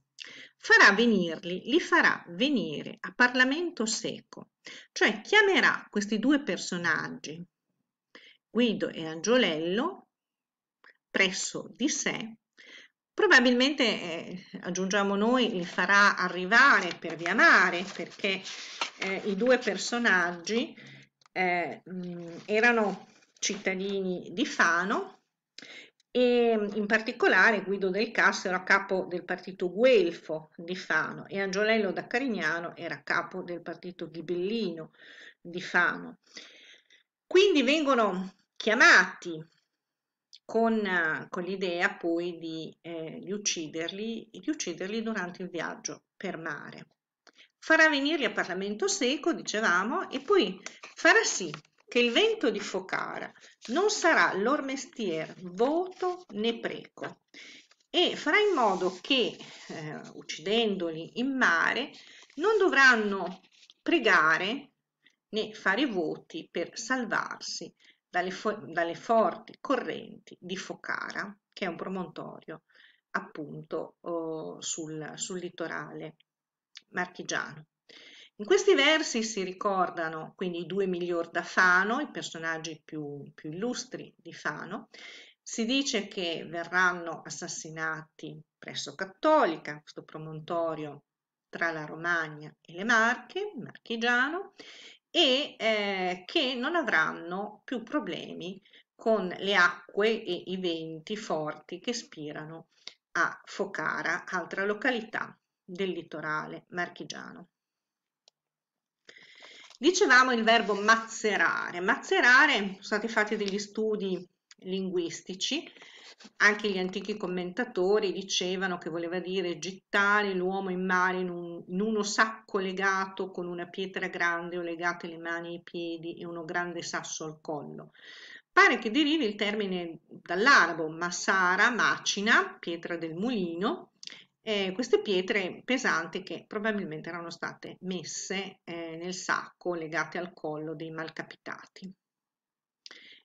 Farà venirli, li farà venire a Parlamento seco, cioè chiamerà questi due personaggi, Guido e Angiolello, presso di sé probabilmente eh, aggiungiamo noi li farà arrivare per via mare perché eh, i due personaggi eh, erano cittadini di Fano e in particolare Guido del Casso era capo del partito Guelfo di Fano e Angiolello da Carignano era capo del partito Ghibellino di Fano. Quindi vengono chiamati con, eh, con l'idea poi di, eh, di, ucciderli, di ucciderli durante il viaggio per mare. Farà venirli a Parlamento Seco, dicevamo, e poi farà sì che il vento di Focara non sarà lor mestier voto né preco e farà in modo che, eh, uccidendoli in mare, non dovranno pregare né fare voti per salvarsi, dalle, fo dalle forti correnti di Focara, che è un promontorio appunto oh, sul, sul litorale marchigiano. In questi versi si ricordano quindi i due miglior da Fano, i personaggi più, più, illustri di Fano. Si dice che verranno assassinati presso Cattolica, questo promontorio tra la Romagna e le Marche, marchigiano, e eh, che non avranno più problemi con le acque e i venti forti che spirano a Focara, altra località del litorale marchigiano. Dicevamo il verbo mazzerare. Mazzerare, sono stati fatti degli studi linguistici, anche gli antichi commentatori dicevano che voleva dire gettare l'uomo in mare in, un, in, uno sacco legato con una pietra grande o legate le mani e i piedi e uno grande sasso al collo. Pare che derivi il termine dall'arabo massara, macina, pietra del mulino, eh, queste pietre pesanti che probabilmente erano state messe eh, nel sacco legate al collo dei malcapitati.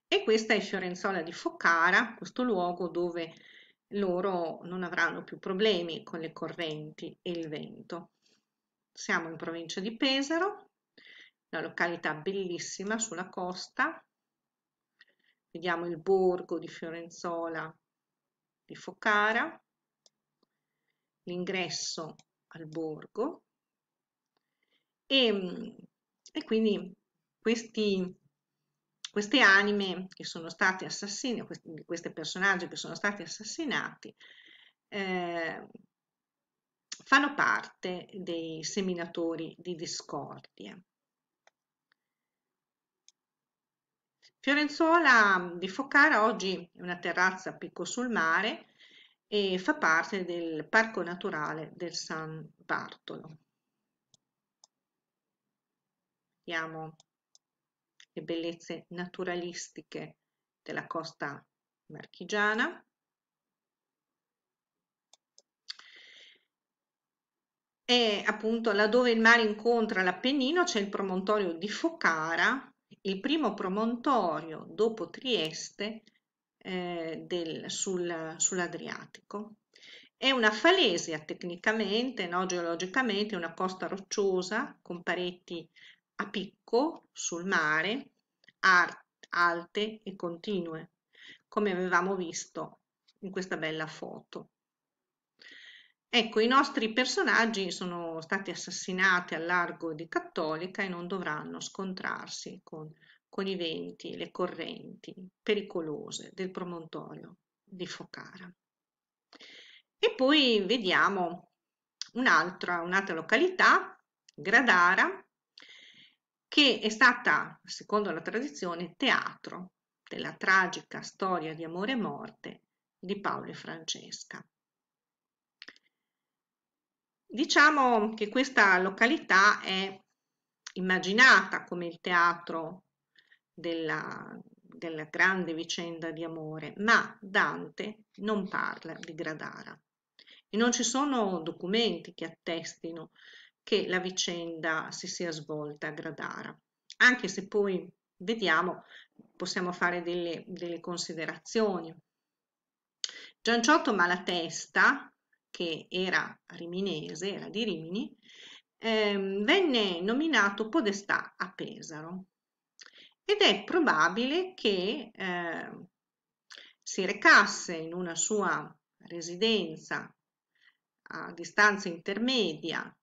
E questa è Fiorenzola di Focara, questo luogo dove loro non avranno più problemi con le correnti e il vento. Siamo in provincia di Pesaro, una località bellissima sulla costa. Vediamo il borgo di Fiorenzola di Focara, l'ingresso al borgo e, mm, e quindi questi queste anime che sono state assassinate, questi, personaggi che sono stati assassinati, eh, fanno parte dei seminatori di discordia. Fiorenzuola di Focara oggi è una terrazza a picco sul mare e fa parte del Parco Naturale del San Bartolo. Vediamo le bellezze naturalistiche della costa marchigiana. E appunto laddove il mare incontra l'Appennino c'è il promontorio di Focara, il primo promontorio dopo Trieste eh, del, sul, sull'Adriatico. È una falesia tecnicamente, no, geologicamente, una costa rocciosa con pareti a picco sul mare alte e continue, come avevamo visto in questa bella foto. Ecco, i nostri personaggi sono stati assassinati al largo di Cattolica e non dovranno scontrarsi con, con i venti, le correnti pericolose del promontorio di Focara. E poi vediamo un'altra, un'altra località, Gradara, che è stata, secondo la tradizione, teatro della tragica storia di amore e morte di Paolo e Francesca. Diciamo che questa località è immaginata come il teatro della, della grande vicenda di amore, ma Dante non parla di Gradara e non ci sono documenti che attestino che la vicenda si sia svolta a Gradara, anche se poi vediamo, possiamo fare delle, delle considerazioni. Gianciotto Malatesta, che era riminese, era di Rimini, ehm, venne nominato podestà a Pesaro ed è probabile che eh, si recasse in una sua residenza a distanza intermedia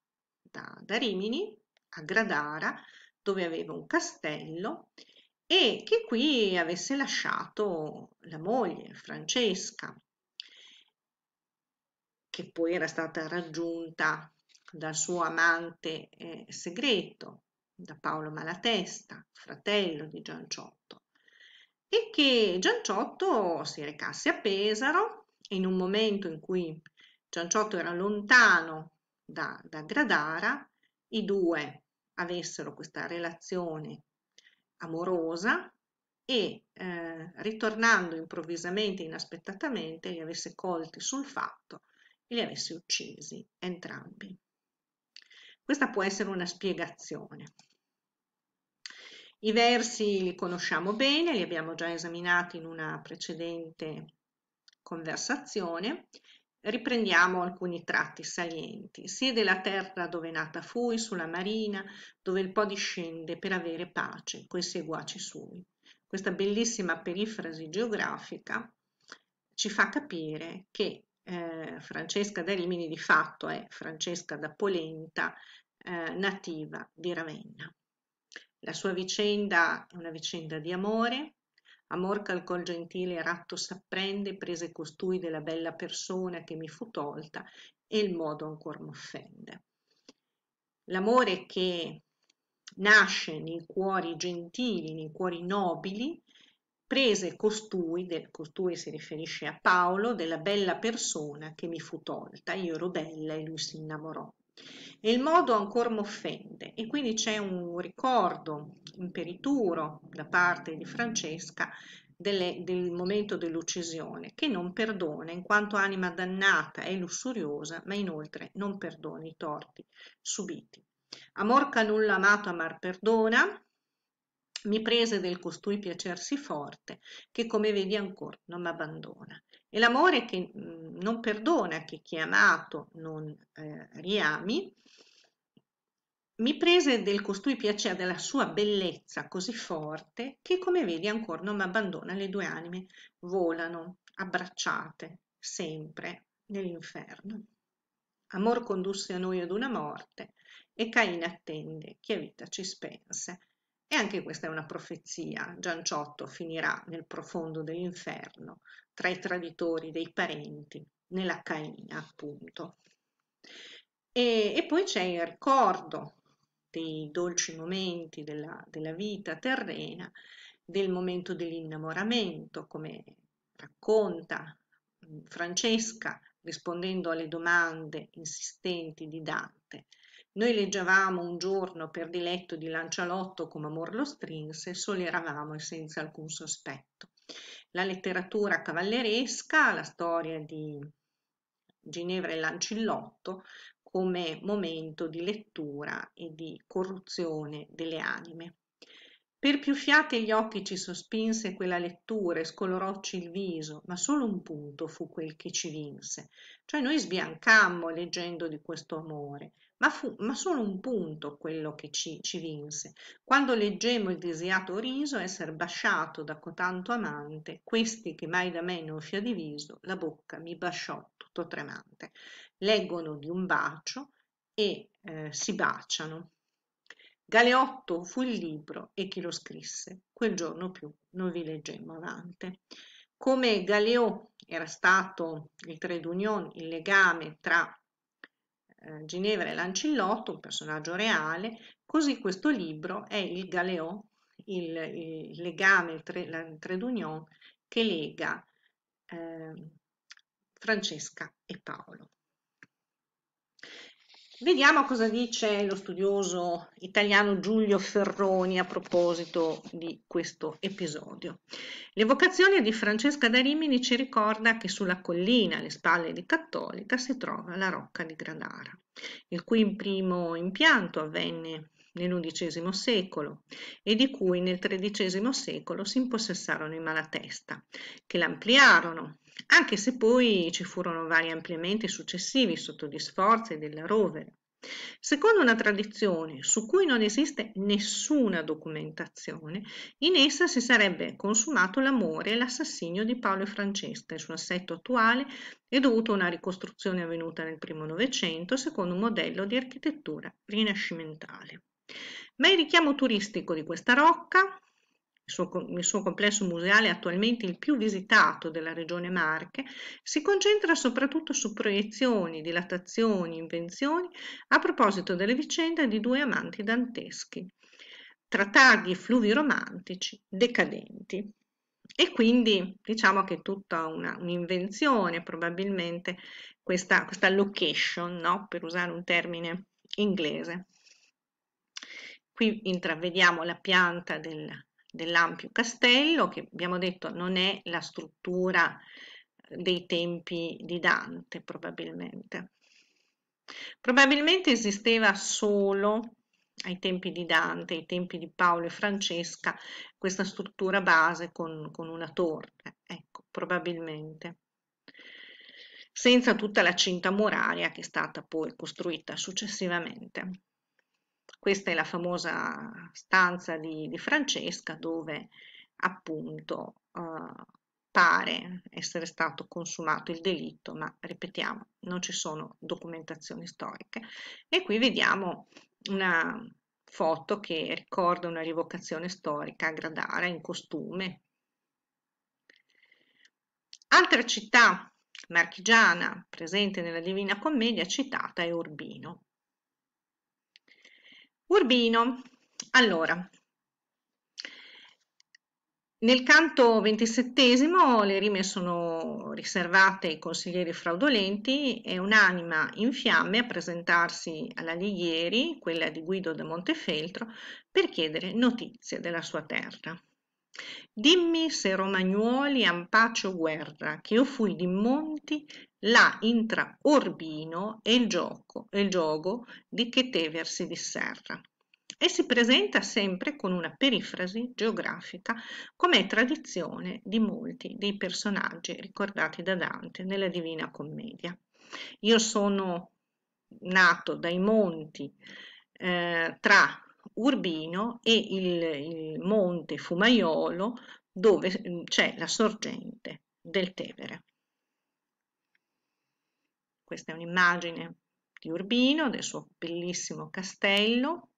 da, da Rimini a Gradara, dove aveva un castello, e che qui avesse lasciato la moglie, Francesca, che poi era stata raggiunta dal suo amante eh, segreto, da Paolo Malatesta, fratello di Gianciotto, e che Gianciotto si recasse a Pesaro in un momento in cui Gianciotto era lontano da, da Gradara, i due avessero questa relazione amorosa e eh, ritornando improvvisamente, inaspettatamente, li avesse colti sul fatto e li avesse uccisi entrambi. Questa può essere una spiegazione. I versi li conosciamo bene, li abbiamo già esaminati in una precedente conversazione Riprendiamo alcuni tratti salienti, sia della terra dove nata fui, sulla marina, dove il Po discende per avere pace coi seguaci suoi. Questa bellissima perifrasi geografica ci fa capire che eh, Francesca da Rimini di fatto è Francesca da Polenta, eh, nativa di Ravenna. La sua vicenda è una vicenda di amore, Amor che al col gentile ratto s'apprende prese costui della bella persona che mi fu tolta e il modo ancor m'offende l'amore che nasce nei cuori gentili nei cuori nobili prese costui, del, costui si riferisce a Paolo, della bella persona che mi fu tolta, io ero bella e lui si innamorò il modo ancor m'offende e quindi c'è un ricordo imperituro da parte di Francesca delle, del momento dell'uccisione che non perdona in quanto anima dannata e lussuriosa ma inoltre non perdona i torti subiti. Amor che amato amar perdona, mi prese del costui piacersi forte, che come vedi ancor non m'abbandona. E l'amore che mm, non perdona, che chi è amato non eh, riami, mi prese del costui piacere della sua bellezza così forte che, come vedi, ancora non mi abbandona. Le due anime volano, abbracciate, sempre nell'inferno. Amor condusse a noi ad una morte e Caina attende che a vita ci spense. E anche questa è una profezia. Gianciotto finirà nel profondo dell'inferno tra i traditori dei parenti, nella Caina appunto. E, e poi c'è il ricordo dei dolci momenti della, della vita terrena, del momento dell'innamoramento, come racconta Francesca rispondendo alle domande insistenti di Dante. Noi leggevamo un giorno per diletto di Lancialotto come amor lo strinse, soli eravamo e senza alcun sospetto la letteratura cavalleresca, la storia di Ginevra e Lancillotto come momento di lettura e di corruzione delle anime. Per più fiate gli occhi ci sospinse quella lettura e scolorocci il viso, ma solo un punto fu quel che ci vinse. Cioè noi sbiancammo leggendo di questo amore, ma fu ma solo un punto quello che ci, ci vinse. Quando leggemmo il desiato riso, esser basciato da cotanto amante, questi che mai da me non fia diviso, la bocca mi basciò tutto tremante. Leggono di un bacio e eh, si baciano. Galeotto fu il libro e chi lo scrisse. Quel giorno più non vi leggemmo avanti. Come Galeotto era stato il trade union, il legame tra eh, Ginevra e Lancillotto, un personaggio reale, così questo libro è il galeon, il, il legame, il, tre, d'union che lega eh, Francesca e Paolo. Vediamo cosa dice lo studioso italiano Giulio Ferroni a proposito di questo episodio. L'evocazione di Francesca da Rimini ci ricorda che sulla collina alle spalle di Cattolica si trova la Rocca di Granara, il cui primo impianto avvenne nell'undicesimo secolo e di cui nel XIII secolo si impossessarono i Malatesta, che l'ampliarono anche se poi ci furono vari ampliamenti successivi sotto gli sforzi della Rovere. Secondo una tradizione su cui non esiste nessuna documentazione, in essa si sarebbe consumato l'amore e l'assassinio di Paolo e Francesca. Il suo assetto attuale è dovuto a una ricostruzione avvenuta nel primo Novecento secondo un modello di architettura rinascimentale. Ma il richiamo turistico di questa rocca, il suo, il suo, complesso museale attualmente il più visitato della regione Marche, si concentra soprattutto su proiezioni, dilatazioni, invenzioni a proposito delle vicende di due amanti danteschi, trattati targhi fluvi romantici decadenti. E quindi diciamo che è tutta una, un'invenzione probabilmente questa, questa location, no? per usare un termine inglese. Qui intravediamo la pianta del dell'ampio castello, che abbiamo detto non è la struttura eh, dei tempi di Dante probabilmente. Probabilmente esisteva solo ai tempi di Dante, ai tempi di Paolo e Francesca, questa struttura base con, con una torre, ecco, probabilmente, senza tutta la cinta muraria che è stata poi costruita successivamente. Questa è la famosa stanza di, di Francesca dove appunto eh, pare essere stato consumato il delitto, ma ripetiamo, non ci sono documentazioni storiche. E qui vediamo una foto che ricorda una rivocazione storica a Gradara in costume. Altra città marchigiana presente nella Divina Commedia citata è Urbino. Urbino, allora, nel canto ventisettesimo le rime sono riservate ai consiglieri fraudolenti e un'anima in fiamme a presentarsi alla Lighieri, quella di Guido da Montefeltro, per chiedere notizie della sua terra dimmi se romagnuoli ampacio guerra che io fui di monti là intra Orbino e il gioco di che teversi diserra e si presenta sempre con una perifrasi geografica come è tradizione di molti dei personaggi ricordati da dante nella divina commedia io sono nato dai monti eh, tra Urbino e il, il monte Fumaiolo dove mm, c'è la sorgente del Tevere. Questa è un'immagine di Urbino, del suo bellissimo castello,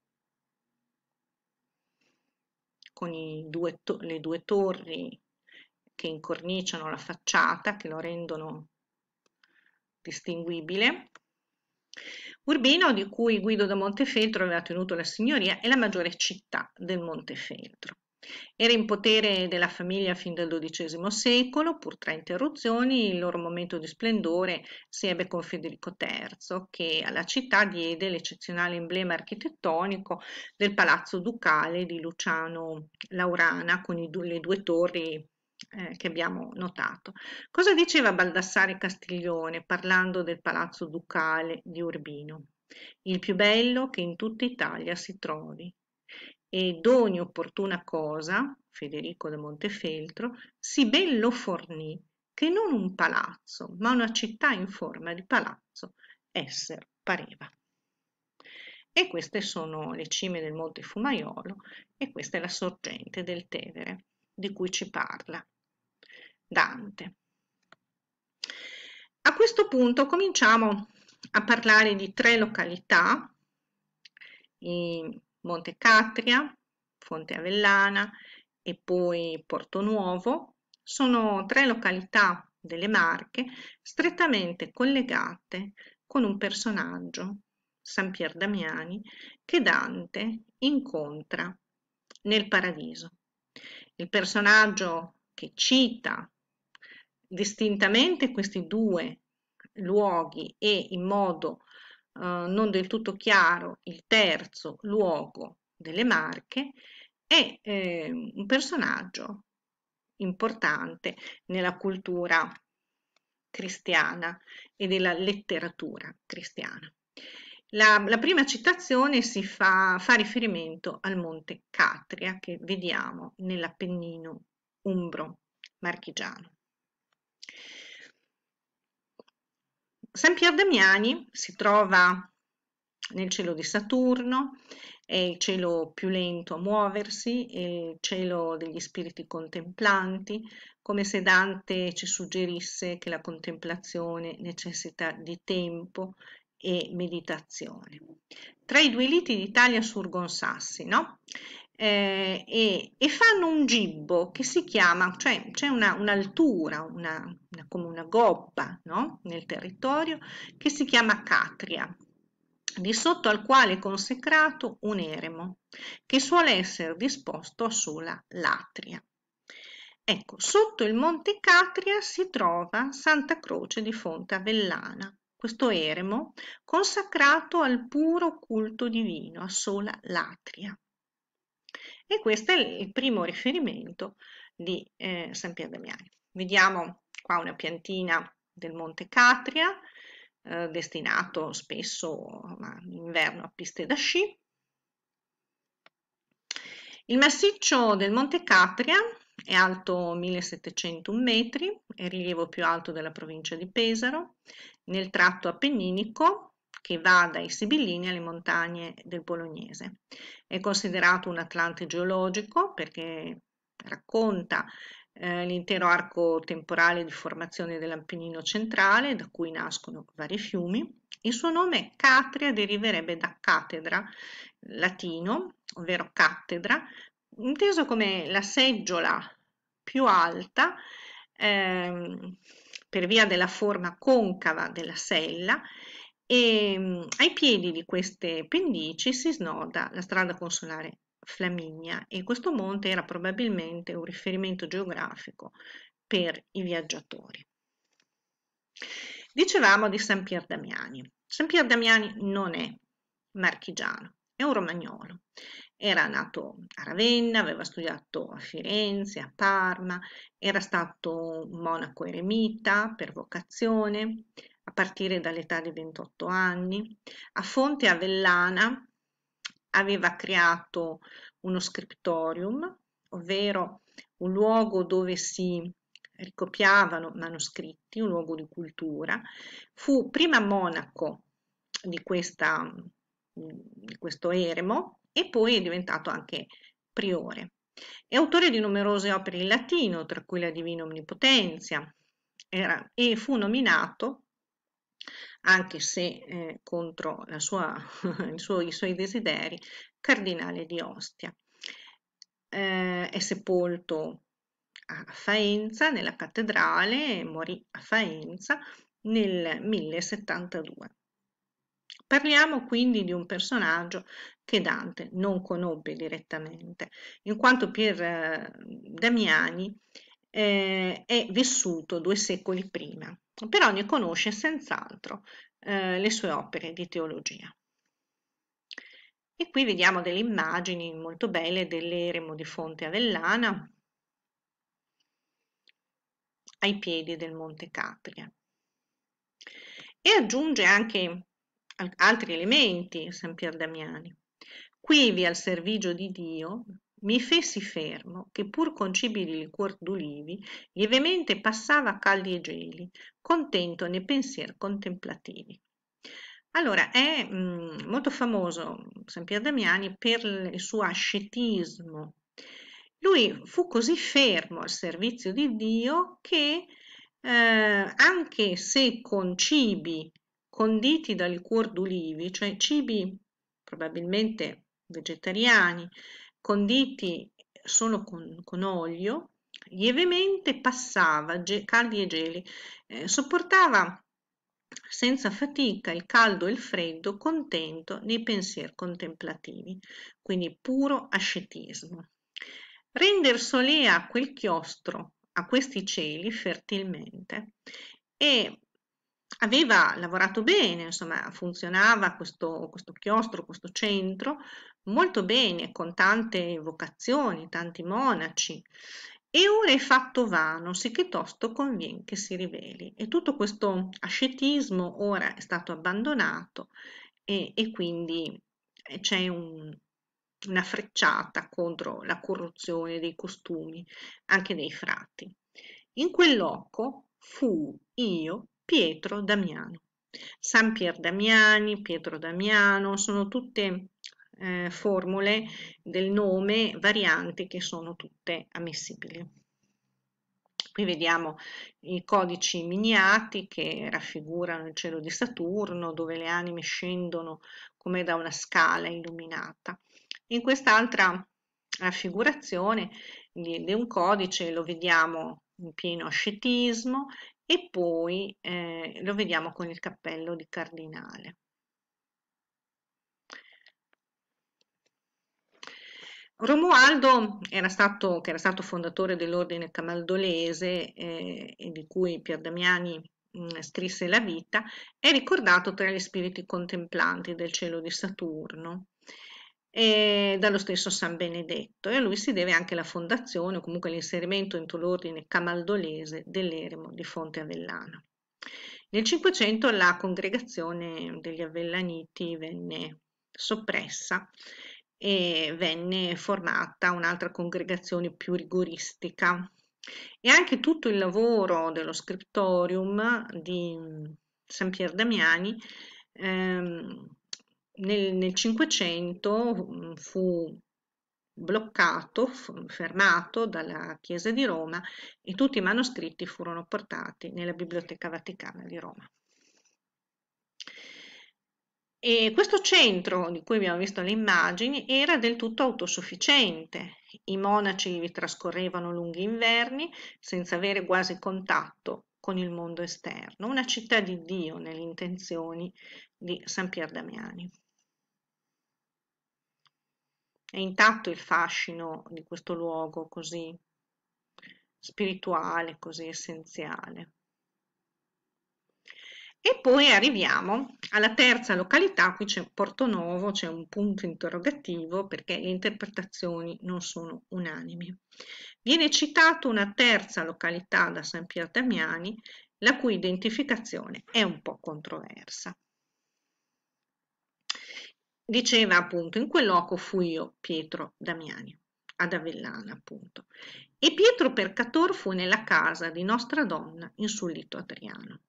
con due le due torri che incorniciano la facciata, che lo rendono distinguibile. Urbino, di cui Guido da Montefeltro aveva tenuto la signoria, è la maggiore città del Montefeltro. Era in potere della famiglia fin dal XII secolo, pur tra interruzioni, il loro momento di splendore si ebbe con Federico III, che alla città diede l'eccezionale emblema architettonico del Palazzo Ducale di Luciano Laurana, con le due torri eh, che abbiamo notato. Cosa diceva Baldassare Castiglione parlando del palazzo ducale di Urbino? Il più bello che in tutta Italia si trovi ed ogni opportuna cosa, Federico da Montefeltro, si ben lo fornì che non un palazzo, ma una città in forma di palazzo esser pareva. E queste sono le cime del Monte Fumaiolo e questa è la sorgente del Tevere di cui ci parla. Dante. A questo punto cominciamo a parlare di tre località, Monte Catria, Fonte Avellana e poi Porto Nuovo. Sono tre località delle Marche strettamente collegate con un personaggio, San Pier Damiani, che Dante incontra nel paradiso. Il personaggio che cita distintamente questi due luoghi e in modo eh, non del tutto chiaro il terzo luogo delle Marche, è eh, un personaggio importante nella cultura cristiana e della letteratura cristiana. La, la prima citazione fa, fa riferimento al monte Catria che vediamo nell'Appennino umbro marchigiano. San Pier Damiani si trova nel cielo di Saturno, è il cielo più lento a muoversi, è il cielo degli spiriti contemplanti, come se Dante ci suggerisse che la contemplazione necessita di tempo e meditazione. Tra i due liti d'Italia surgon sassi, no? eh, e, e, fanno un gibbo che si chiama, cioè c'è un'altura, una, una, come una gobba no? nel territorio, che si chiama Catria, di sotto al quale è consacrato un eremo, che suole essere disposto a sola latria. Ecco, sotto il Monte Catria si trova Santa Croce di Fonte Avellana, questo eremo consacrato al puro culto divino, a sola latria. E questo è il primo riferimento di eh, San Pier Damiani. Vediamo qua una piantina del Monte Catria, eh, destinato spesso in inverno a piste da sci. Il massiccio del Monte Catria è alto 1701 metri, è il rilievo più alto della provincia di Pesaro. Nel tratto appenninico che va dai Sibillini alle montagne del Bolognese. È considerato un atlante geologico perché racconta eh, l'intero arco temporale di formazione dell'Appennino centrale, da cui nascono vari fiumi. Il suo nome Catria deriverebbe da cattedra, latino, ovvero cattedra, inteso come la seggiola più alta ehm, per via della forma concava della sella e ehm, ai piedi di queste pendici si snoda la strada consolare Flaminia e questo monte era probabilmente un riferimento geografico per i viaggiatori. Dicevamo di San Pier Damiani. San Pier Damiani non è marchigiano, è un romagnolo. Era nato a Ravenna, aveva studiato a Firenze, a Parma, era stato monaco eremita per vocazione, a partire dall'età di 28 anni. A Fonte Avellana aveva creato uno scriptorium, ovvero un luogo dove si ricopiavano manoscritti, un luogo di cultura. Fu prima monaco di, questa, di questo eremo e poi è diventato anche priore. È autore di numerose opere in latino, tra cui la Divina Omnipotenza, era, e fu nominato anche se eh, contro sua, [LAUGHS] suo, i suoi desideri, cardinale di Ostia. Eh, è sepolto a Faenza, nella cattedrale, e morì a Faenza nel 1072. Parliamo quindi di un personaggio che Dante non conobbe direttamente, in quanto Pier eh, Damiani eh, è vissuto due secoli prima, però ne conosce senz'altro eh, le sue opere di teologia. E qui vediamo delle immagini molto belle dell'eremo di Fonte Avellana ai piedi del Monte Capria. E aggiunge anche altri elementi San Pier Damiani. Quivi al servigio di Dio, mi fessi fermo che pur concibili liquor d'ulivi lievemente passava caldi e geli contento nei pensier contemplativi allora è mh, mm, molto famoso San Pier Damiani per il suo ascetismo lui fu così fermo al servizio di Dio che eh, anche se con cibi conditi dal cuor d'ulivi, cioè cibi probabilmente vegetariani, conditi solo con, con olio, lievemente passava ge, caldi e geli, eh, sopportava senza fatica il caldo e il freddo, contento nei pensieri contemplativi, quindi puro ascetismo. Render solea a quel chiostro a questi cieli fertilmente e aveva lavorato bene, insomma funzionava questo, questo chiostro, questo centro, molto bene, con tante vocazioni, tanti monaci, e ora è fatto vano, sicché tosto conviene che si riveli. E tutto questo ascetismo ora è stato abbandonato e, e quindi eh, c'è un, una frecciata contro la corruzione dei costumi, anche dei frati. In quel loco fu io Pietro Damiano. San Pier Damiani, Pietro Damiano, sono tutte eh, formule del nome varianti che sono tutte ammissibili. Qui vediamo i codici miniati che raffigurano il cielo di Saturno, dove le anime scendono come da una scala illuminata. In quest'altra raffigurazione di, di, un codice lo vediamo in pieno ascetismo e poi eh, lo vediamo con il cappello di cardinale. Romualdo, era stato, che era stato fondatore dell'ordine camaldolese eh, e di cui Pier Damiani mh, mm, scrisse la vita, è ricordato tra gli spiriti contemplanti del cielo di Saturno e dallo stesso San Benedetto e a lui si deve anche la fondazione o comunque l'inserimento entro l'ordine camaldolese dell'eremo di Fonte Avellana. Nel Cinquecento la congregazione degli Avellaniti venne soppressa e venne formata un'altra congregazione più rigoristica. E anche tutto il lavoro dello scriptorium di San Pier Damiani ehm, nel, nel 500 mm, fu bloccato, fermato dalla Chiesa di Roma e tutti i manoscritti furono portati nella Biblioteca Vaticana di Roma. E questo centro, di cui abbiamo visto le immagini, era del tutto autosufficiente. I monaci vi trascorrevano lunghi inverni senza avere quasi contatto con il mondo esterno, una città di Dio nelle intenzioni di San Pier Damiani. È intatto il fascino di questo luogo così spirituale, così essenziale. E poi arriviamo alla terza località, qui c'è Porto Portonovo, c'è un punto interrogativo perché le interpretazioni non sono unanimi. Viene citata una terza località da San Pier Damiani, la cui identificazione è un po' controversa. Diceva appunto, in quel loco fu io Pietro Damiani, ad Avellana appunto, e Pietro Percator fu nella casa di Nostra Donna in sul Lito Adriano.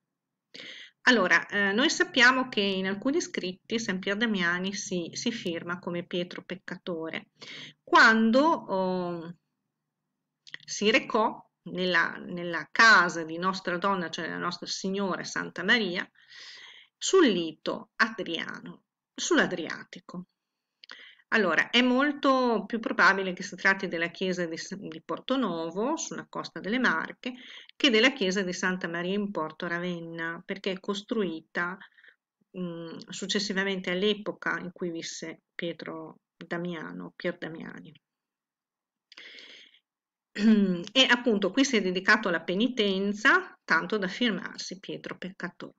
Allora, eh, noi sappiamo che in alcuni scritti San Pier Damiani si, si firma come Pietro Peccatore, quando oh, si recò nella, nella, casa di Nostra Donna, cioè la Nostra Signora Santa Maria, sul lito Adriano, sull'Adriatico. Allora, è molto più probabile che si tratti della chiesa di, di Novo, sulla costa delle Marche, che della chiesa di Santa Maria in Porto Ravenna, perché è costruita mh, successivamente all'epoca in cui visse Pietro Damiano, Pier Damiani. E appunto qui si è dedicato alla penitenza, tanto da firmarsi Pietro Peccatore.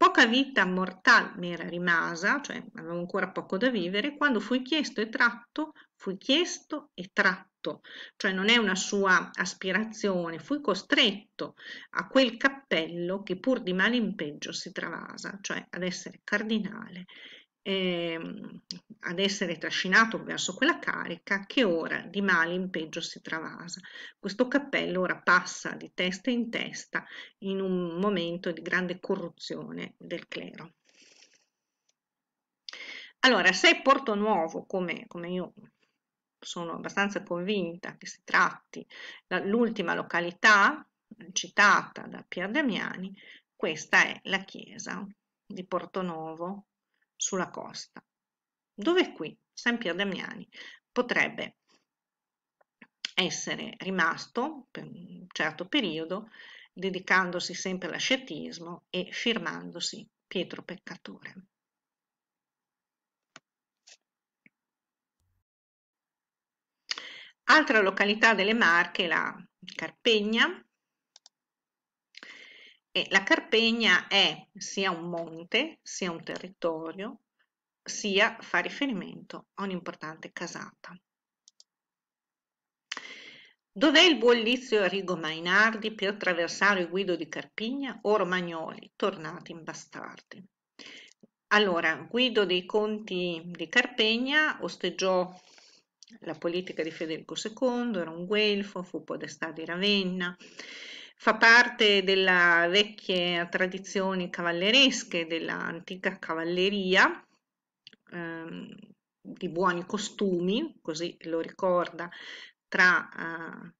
Poca vita mortal mi era rimasa, cioè avevo ancora poco da vivere, quando fui chiesto e tratto, fui chiesto e tratto, cioè non è una sua aspirazione, fui costretto a quel cappello che pur di male in peggio si travasa, cioè ad essere cardinale ehm, ad essere trascinato verso quella carica che ora di male in peggio si travasa. Questo cappello ora passa di testa in testa in un momento di grande corruzione del clero. Allora, se Porto Nuovo, come, come io sono abbastanza convinta che si tratti l'ultima località citata da Pier Damiani, questa è la chiesa di Porto Nuovo, sulla costa. Dove qui, San Pier Damiani, potrebbe essere rimasto per un certo periodo dedicandosi sempre all'ascetismo e firmandosi Pietro Peccatore. Altra località delle Marche è la Carpegna, e la Carpegna è sia un monte, sia un territorio, sia fa riferimento a un'importante casata. Dov'è il buon Lizio Arrigo Mainardi per attraversare Guido di Carpigna o Romagnoli, tornati in bastardi? Allora, Guido dei Conti di Carpegna osteggiò la politica di Federico II, era un guelfo, fu podestà di Ravenna, fa parte delle vecchie tradizioni cavalleresche, dell'antica cavalleria, ehm, di buoni costumi, così lo ricorda, tra eh,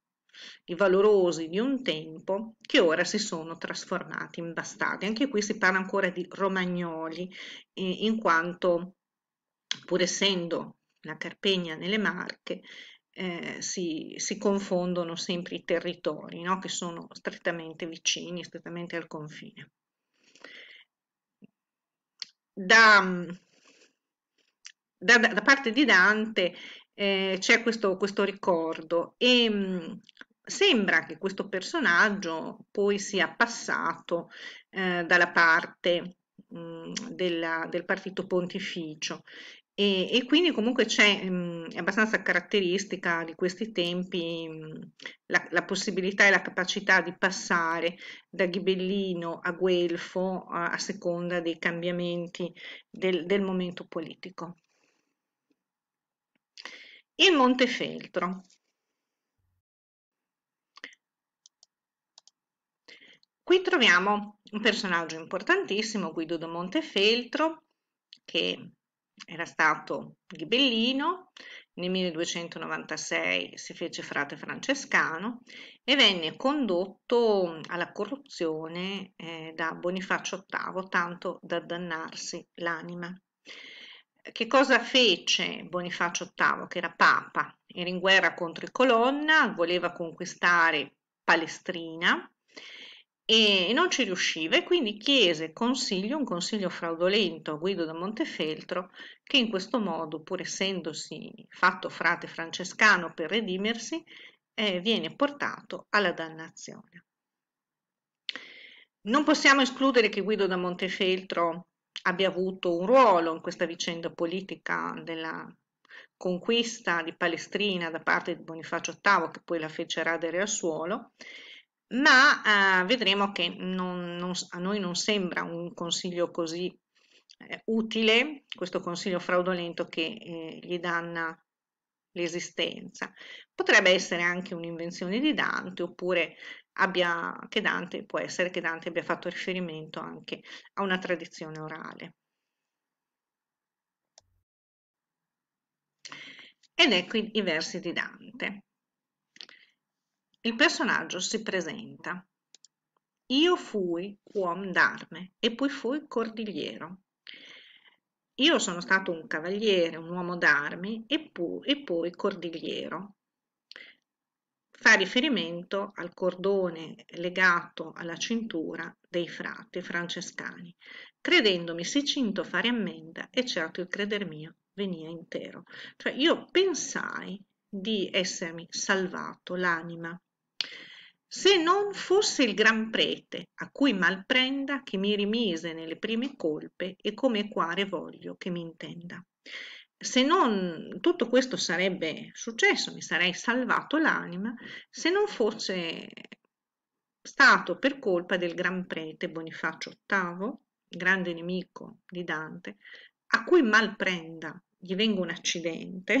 i valorosi di un tempo che ora si sono trasformati in bastardi. Anche qui si parla ancora di romagnoli, eh, in quanto pur essendo la Carpegna nelle Marche, eh, si, si, confondono sempre i territori no? che sono strettamente vicini, strettamente al confine. Da, da, da parte di Dante eh, c'è questo, questo, ricordo e mm, sembra che questo personaggio poi sia passato eh, dalla parte mm, della, del partito pontificio e, e quindi comunque c'è, mh, mm, è abbastanza caratteristica di questi tempi mh, mm, la, la, possibilità e la capacità di passare da ghibellino a guelfo a, a seconda dei cambiamenti del, del momento politico. Il Montefeltro. Qui troviamo un personaggio importantissimo, Guido da Montefeltro, che era stato ghibellino, nel 1296 si fece frate francescano e venne condotto alla corruzione eh, da Bonifacio VIII, tanto da dannarsi l'anima. Che cosa fece Bonifacio VIII, che era papa? Era in guerra contro i Colonna, voleva conquistare Palestrina e non ci riusciva e quindi chiese consiglio, un consiglio fraudolento a Guido da Montefeltro che in questo modo, pur essendosi fatto frate francescano per redimersi, eh, viene portato alla dannazione. Non possiamo escludere che Guido da Montefeltro abbia avuto un ruolo in questa vicenda politica della conquista di Palestrina da parte di Bonifacio VIII che poi la fece radere al suolo ma eh, vedremo che non, non, a noi non sembra un consiglio così eh, utile, questo consiglio fraudolento che eh, gli danna l'esistenza. Potrebbe essere anche un'invenzione di Dante, oppure abbia, che Dante, può essere che Dante abbia fatto riferimento anche a una tradizione orale. Ed ecco i, i versi di Dante. Il personaggio si presenta. Io fui uom d'arme e poi fui cordigliero. Io sono stato un cavaliere, un uomo d'armi e, pu- e poi cordigliero. Fa riferimento al cordone legato alla cintura dei frati francescani. Credendomi si cinto fare ammenda e certo il creder mio venia intero. Cioè io pensai di essermi salvato l'anima se non fosse il gran prete a cui malprenda che mi rimise nelle prime colpe e come quare voglio che mi intenda se non tutto questo sarebbe successo mi sarei salvato l'anima se non fosse stato per colpa del gran prete Bonifacio VIII grande nemico di Dante a cui malprenda gli venga un accidente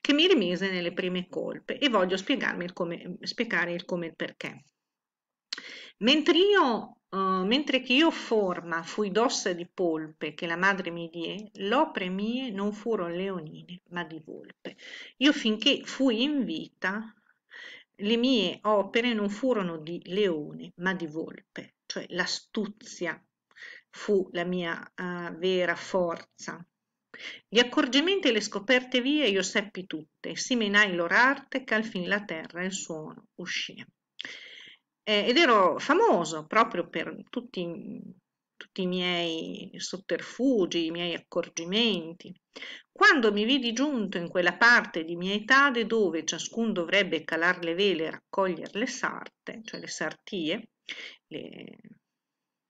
che mi rimise nelle prime colpe e voglio spiegarmi il come, spiegare il come e il perché. Mentre io Uh, mentre che io forma fui d'ossa di polpe che la madre mi die, l'opre mie non furono leonine, ma di volpe. Io finché fui in vita, le mie opere non furono di leone, ma di volpe, cioè l'astuzia fu la mia uh, vera forza gli accorgimenti e le scoperte vie io seppi tutte si menai lor arte che al fin la terra e il suono uscì eh, ed ero famoso proprio per tutti tutti i miei sotterfugi, i miei accorgimenti. Quando mi vidi giunto in quella parte di mia età dove ciascun dovrebbe calar le vele e raccogliere le sarte, cioè le sartie, le,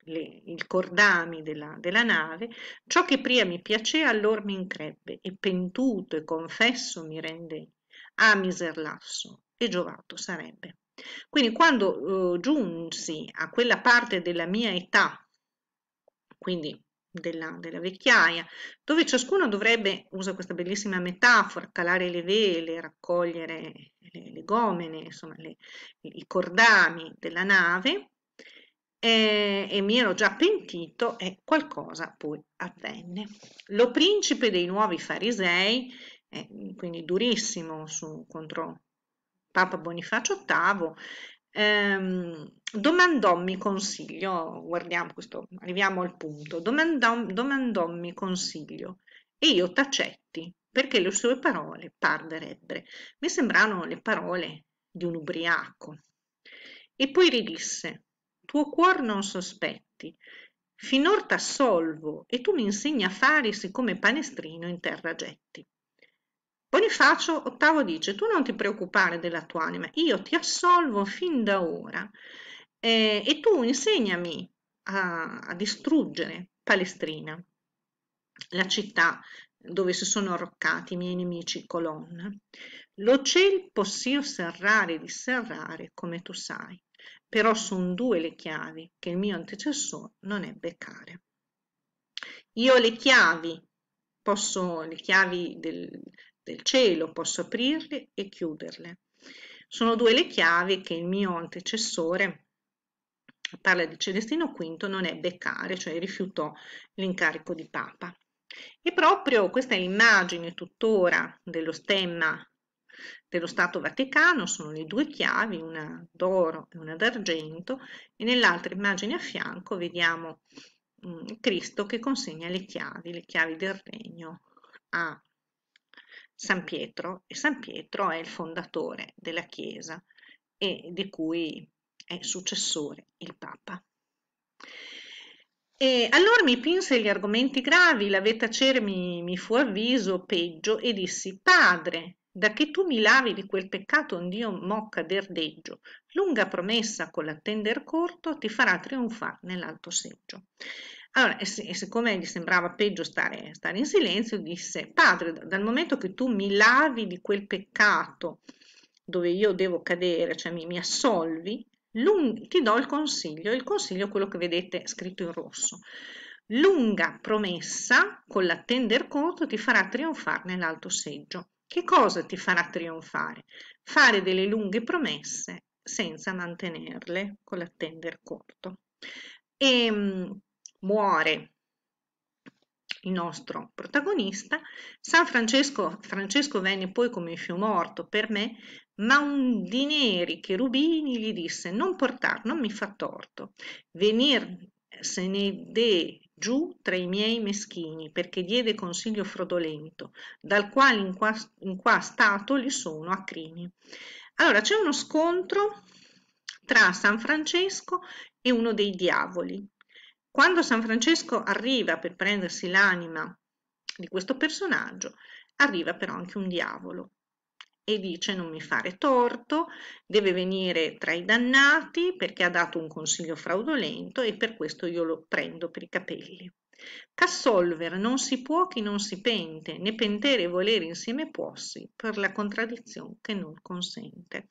le, il cordami della, della, nave, ciò che pria mi piacea allor mi increbbe, e pentuto e confesso mi rende a lasso, e giovato sarebbe. Quindi quando eh, giunsi a quella parte della mia età, quindi della, della, vecchiaia, dove ciascuno dovrebbe, usa questa bellissima metafora, calare le vele, raccogliere le, le gomene, insomma le, i cordami della nave, eh, e mi ero già pentito e qualcosa poi avvenne. Lo principe dei nuovi farisei, eh, quindi durissimo su, contro Papa Bonifacio VIII, ehm, domandommi consiglio, guardiamo questo, arriviamo al punto, domandò, domandommi consiglio e io tacetti perché le sue parole parverebbero, mi sembrano le parole di un ubriaco. E poi ridisse, tuo cuor non sospetti finor t'assolvo e tu mi insegni a fare siccome panestrino in terra getti bonifacio ottavo dice tu non ti preoccupare della tua anima io ti assolvo fin da ora eh, e tu insegnami a, a distruggere palestrina la città dove si sono arroccati i miei nemici colonna. Lo ciel possio serrare e disserrare, come tu sai però sono due le chiavi che il mio antecessore non ebbe care. Io le chiavi, posso, le chiavi del, del cielo, posso aprirle e chiuderle. Sono due le chiavi che il mio antecessore, parla di Celestino V, non ebbe care, cioè rifiutò l'incarico di Papa. E proprio questa è l'immagine tuttora dello stemma dello Stato Vaticano, sono le due chiavi, una d'oro e una d'argento, e nell'altra immagine a fianco vediamo mm, Cristo che consegna le chiavi, le chiavi del regno a San Pietro, e San Pietro è il fondatore della Chiesa e di cui è successore il Papa. E allora mi pinse gli argomenti gravi, la vetacere mi, mi fu avviso peggio e dissi, padre, da che tu mi lavi di quel peccato ond'io mocca derdeggio lunga promessa con l'attender corto ti farà trionfare nell'alto seggio allora, e, e, siccome gli sembrava peggio stare, stare, in silenzio, disse, padre, dal momento che tu mi lavi di quel peccato dove io devo cadere, cioè mi, mi assolvi, ti do il consiglio, il consiglio è quello che vedete scritto in rosso. Lunga promessa con l'attender corto ti farà trionfare nell'alto seggio. Che cosa ti farà trionfare? Fare delle lunghe promesse senza mantenerle con l'attender corto. E ehm, mh, muore il nostro protagonista. San Francesco, Francesco venne poi come il fiume morto per me, ma un di neri che Rubini gli disse non portar, non mi fa torto, venir se ne dee giù tra i miei meschini, perché diede consiglio frodolento, dal quale in qua, in qua stato li sono a crimi. Allora c'è uno scontro tra San Francesco e uno dei diavoli. Quando San Francesco arriva per prendersi l'anima di questo personaggio, arriva però anche un diavolo e dice non mi fare torto, deve venire tra i dannati perché ha dato un consiglio fraudolento e per questo io lo prendo per i capelli. Cassolver non si può chi non si pente, né pentere e volere insieme puossi, per la contraddizione che non consente.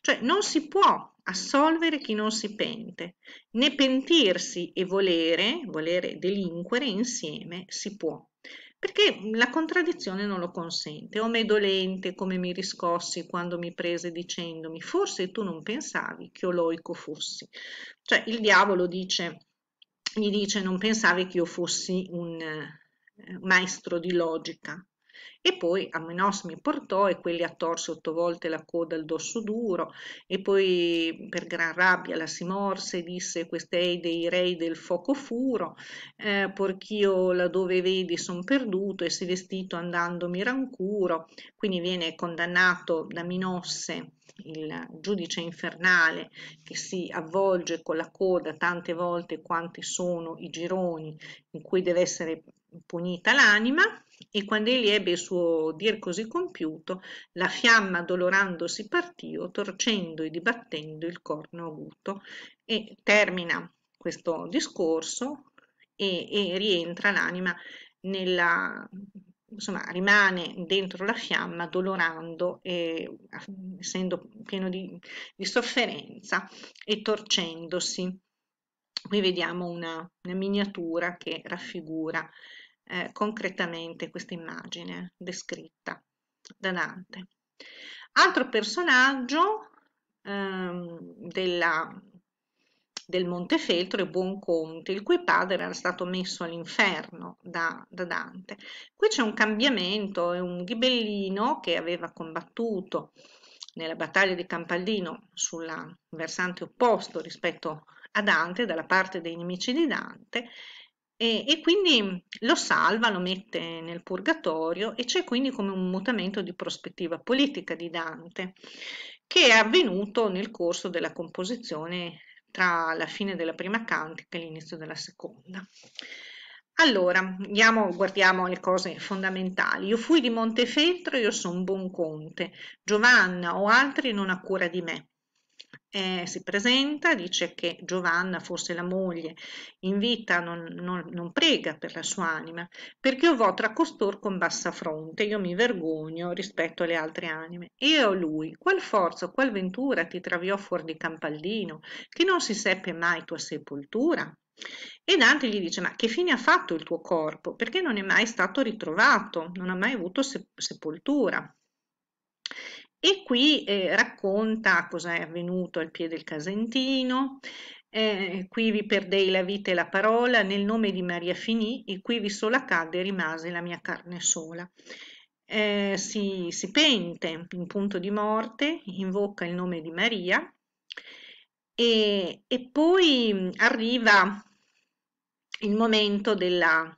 Cioè non si può assolvere chi non si pente, né pentirsi e volere, volere delinquere insieme si può perché la contraddizione non lo consente. O me come mi riscossi quando mi prese dicendomi forse tu non pensavi che oloico fossi. Cioè il diavolo dice, gli dice non pensavi che io fossi un eh, maestro di logica, e poi a Menos mi portò e quelli attorse otto volte la coda al dosso duro, e poi per gran rabbia la si morse e disse questei dei rei del fuoco furo, eh, porch'io laddove vedi son perduto e si vestito andandomi rancuro, quindi viene condannato da Minosse il giudice infernale che si avvolge con la coda tante volte quanti sono i gironi in cui deve essere punita l'anima e quando egli ebbe il suo dir così compiuto, la fiamma dolorandosi partio, torcendo e dibattendo il corno aguto. E termina questo discorso e, e rientra l'anima nella insomma, rimane dentro la fiamma dolorando, e, essendo pieno di, di, sofferenza e torcendosi. Qui vediamo una, una miniatura che raffigura eh, concretamente questa immagine descritta da Dante. Altro personaggio ehm, della, del Montefeltro è Buonconte, il cui padre era stato messo all'inferno da, da, Dante. Qui c'è un cambiamento, è un ghibellino che aveva combattuto nella battaglia di Campaldino sul versante opposto rispetto a Dante, dalla parte dei nemici di Dante, e, e, quindi lo salva, lo mette nel purgatorio e c'è quindi come un mutamento di prospettiva politica di Dante che è avvenuto nel corso della composizione tra la fine della prima cantica e l'inizio della seconda. Allora, andiamo, guardiamo le cose fondamentali. Io fui di Montefeltro, io sono buon conte. Giovanna o altri non ha cura di me eh, si presenta, dice che Giovanna, forse la moglie, in vita non, non, non prega per la sua anima, perché io vo tra costor con bassa fronte, io mi vergogno rispetto alle altre anime. E Io lui, qual forza, qual ventura ti traviò fuori di Campaldino, che non si seppe mai tua sepoltura? E Dante gli dice: Ma che fine ha fatto il tuo corpo? Perché non è mai stato ritrovato, non ha mai avuto sep sepoltura. E qui eh, racconta cosa è avvenuto al piede del Casentino, eh, qui vi perdei la vita e la parola, nel nome di Maria finì, e qui vi sola cadde e rimase la mia carne sola. Eh, si, si pente in punto di morte, invoca il nome di Maria e, e poi arriva il momento della,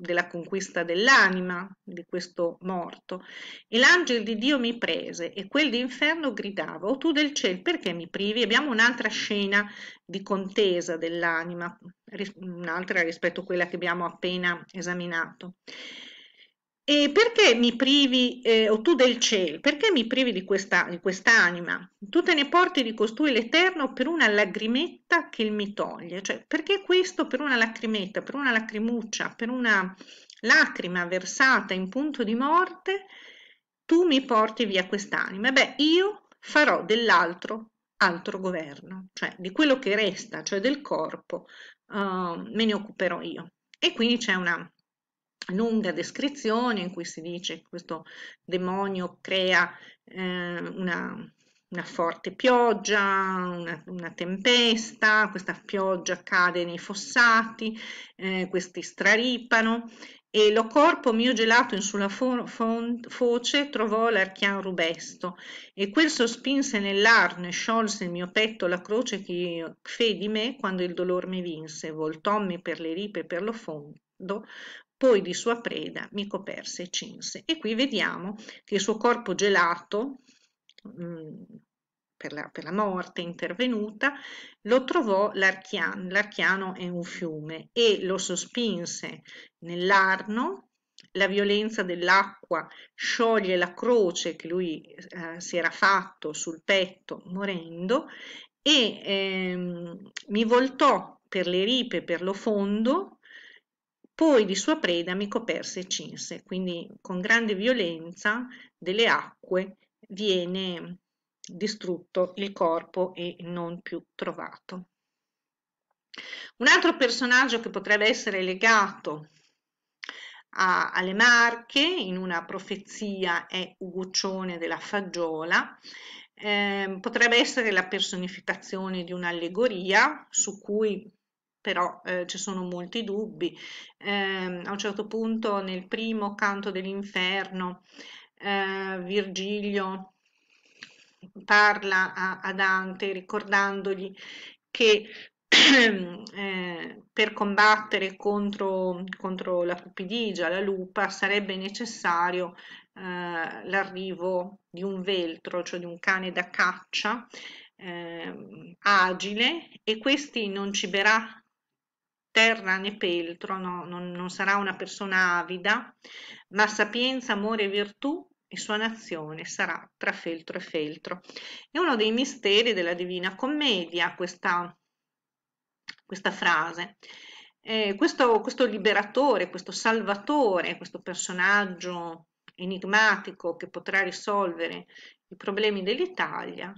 della conquista dell'anima di questo morto. E l'angelo di Dio mi prese e quel d'inferno gridava, o tu del cielo, perché mi privi? Abbiamo un'altra scena di contesa dell'anima, un'altra rispetto a quella che abbiamo appena esaminato. E perché mi privi, eh, o tu del cielo, perché mi privi di, questa, di quest'anima? Tu te ne porti di costui l'Eterno per una lagrimetta che il mi toglie. Cioè, perché questo per una lacrimetta, per una lacrimuccia, per una lacrima versata in punto di morte, tu mi porti via quest'anima? Beh, io farò dell'altro altro governo, cioè di quello che resta, cioè del corpo, uh, me ne occuperò io. E quindi c'è una lunga descrizione in cui si dice che questo demonio crea eh, una, una, forte pioggia, una, una, tempesta, questa pioggia cade nei fossati, eh, questi straripano e lo corpo mio gelato in sulla fo foce trovò l'archian rubesto e quel sospinse nell'arno e sciolse il mio petto la croce che fe di me quando il dolor mi vinse voltommi per le ripe e per lo fondo poi di sua preda mi coperse e cinse. E qui vediamo che il suo corpo gelato, mm, per, la, per la, morte intervenuta, lo trovò l'Archiano, l'Archiano è un fiume, e lo sospinse nell'Arno, la violenza dell'acqua scioglie la croce che lui eh, si era fatto sul petto morendo e ehm, mi voltò per le ripe, per lo fondo, poi di sua preda mi coperse e cinse, quindi con grande violenza delle acque viene distrutto il corpo e non più trovato. Un altro personaggio che potrebbe essere legato a, alle Marche in una profezia è Uguccione della Faggiola, eh, potrebbe essere la personificazione di un'allegoria su cui però eh, ci sono molti dubbi. Eh, a un certo punto, nel primo canto dell'inferno, eh, Virgilio parla a, a, Dante ricordandogli che [CLEARS THROAT] eh, per combattere contro, contro, la cupidigia, la lupa, sarebbe necessario eh, l'arrivo di un veltro, cioè di un cane da caccia, ehm, agile e questi non ciberà terra né peltro, no, non, non sarà una persona avida, ma sapienza, amore e virtù e sua nazione sarà tra feltro e feltro. È uno dei misteri della Divina Commedia questa, questa frase. Eh, questo, questo liberatore, questo salvatore, questo personaggio enigmatico che potrà risolvere i problemi dell'Italia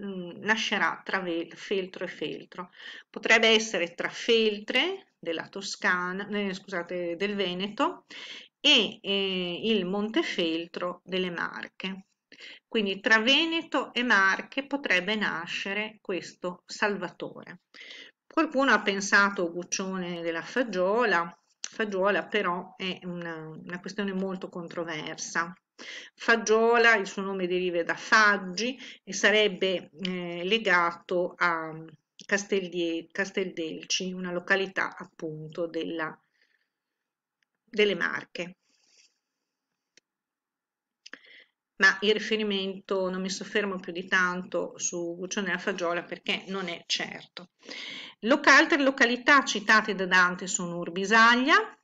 Mm, nascerà tra feltro e feltro. Potrebbe essere tra feltre della Toscana, eh, scusate, del Veneto e eh, il Montefeltro delle Marche. Quindi tra Veneto e Marche potrebbe nascere questo Salvatore. Qualcuno ha pensato Guccione della Fagiola, Fagiola però è una, una questione molto controversa. Fagiola, il suo nome deriva da Faggi e sarebbe eh, legato a Casteldelci, una località appunto della, delle Marche. Ma il riferimento non mi soffermo più di tanto su e Fagiola perché non è certo. Loc altre località citate da Dante sono Urbisaglia,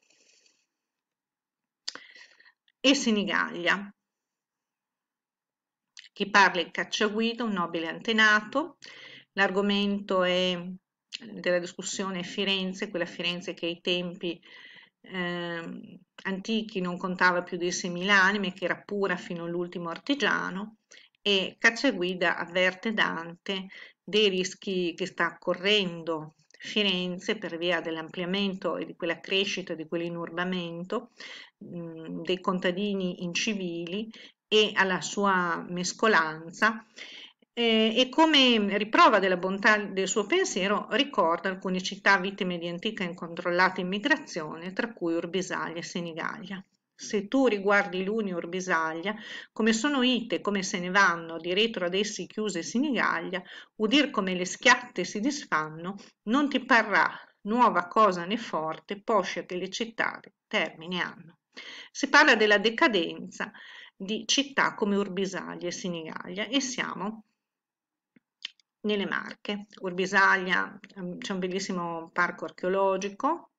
e Senigallia. Chi parla è Cacciaguido, un nobile antenato. L'argomento della discussione è Firenze, quella Firenze che ai tempi eh, antichi non contava più di 6.000 anime, che era pura fino all'ultimo artigiano, e Cacciaguida avverte Dante dei rischi che sta correndo Firenze per via dell'ampliamento e di quella crescita, di quell'inurbamento dei contadini incivili e alla sua mescolanza eh, e come riprova della bontà del suo pensiero ricorda alcune città vittime di antica e incontrollata immigrazione, tra cui Urbisaglia e Senigallia. Se tu riguardi l'Unior Urbisaglia, come sono ite, come se ne vanno, di retro ad essi chiuse Sinigaglia, udir come le schiatte si disfanno, non ti parrà nuova cosa né forte, poscia che le città termine hanno. Si parla della decadenza di città come Urbisaglia e Sinigaglia e siamo nelle Marche. Urbisaglia ehm, c'è un bellissimo parco archeologico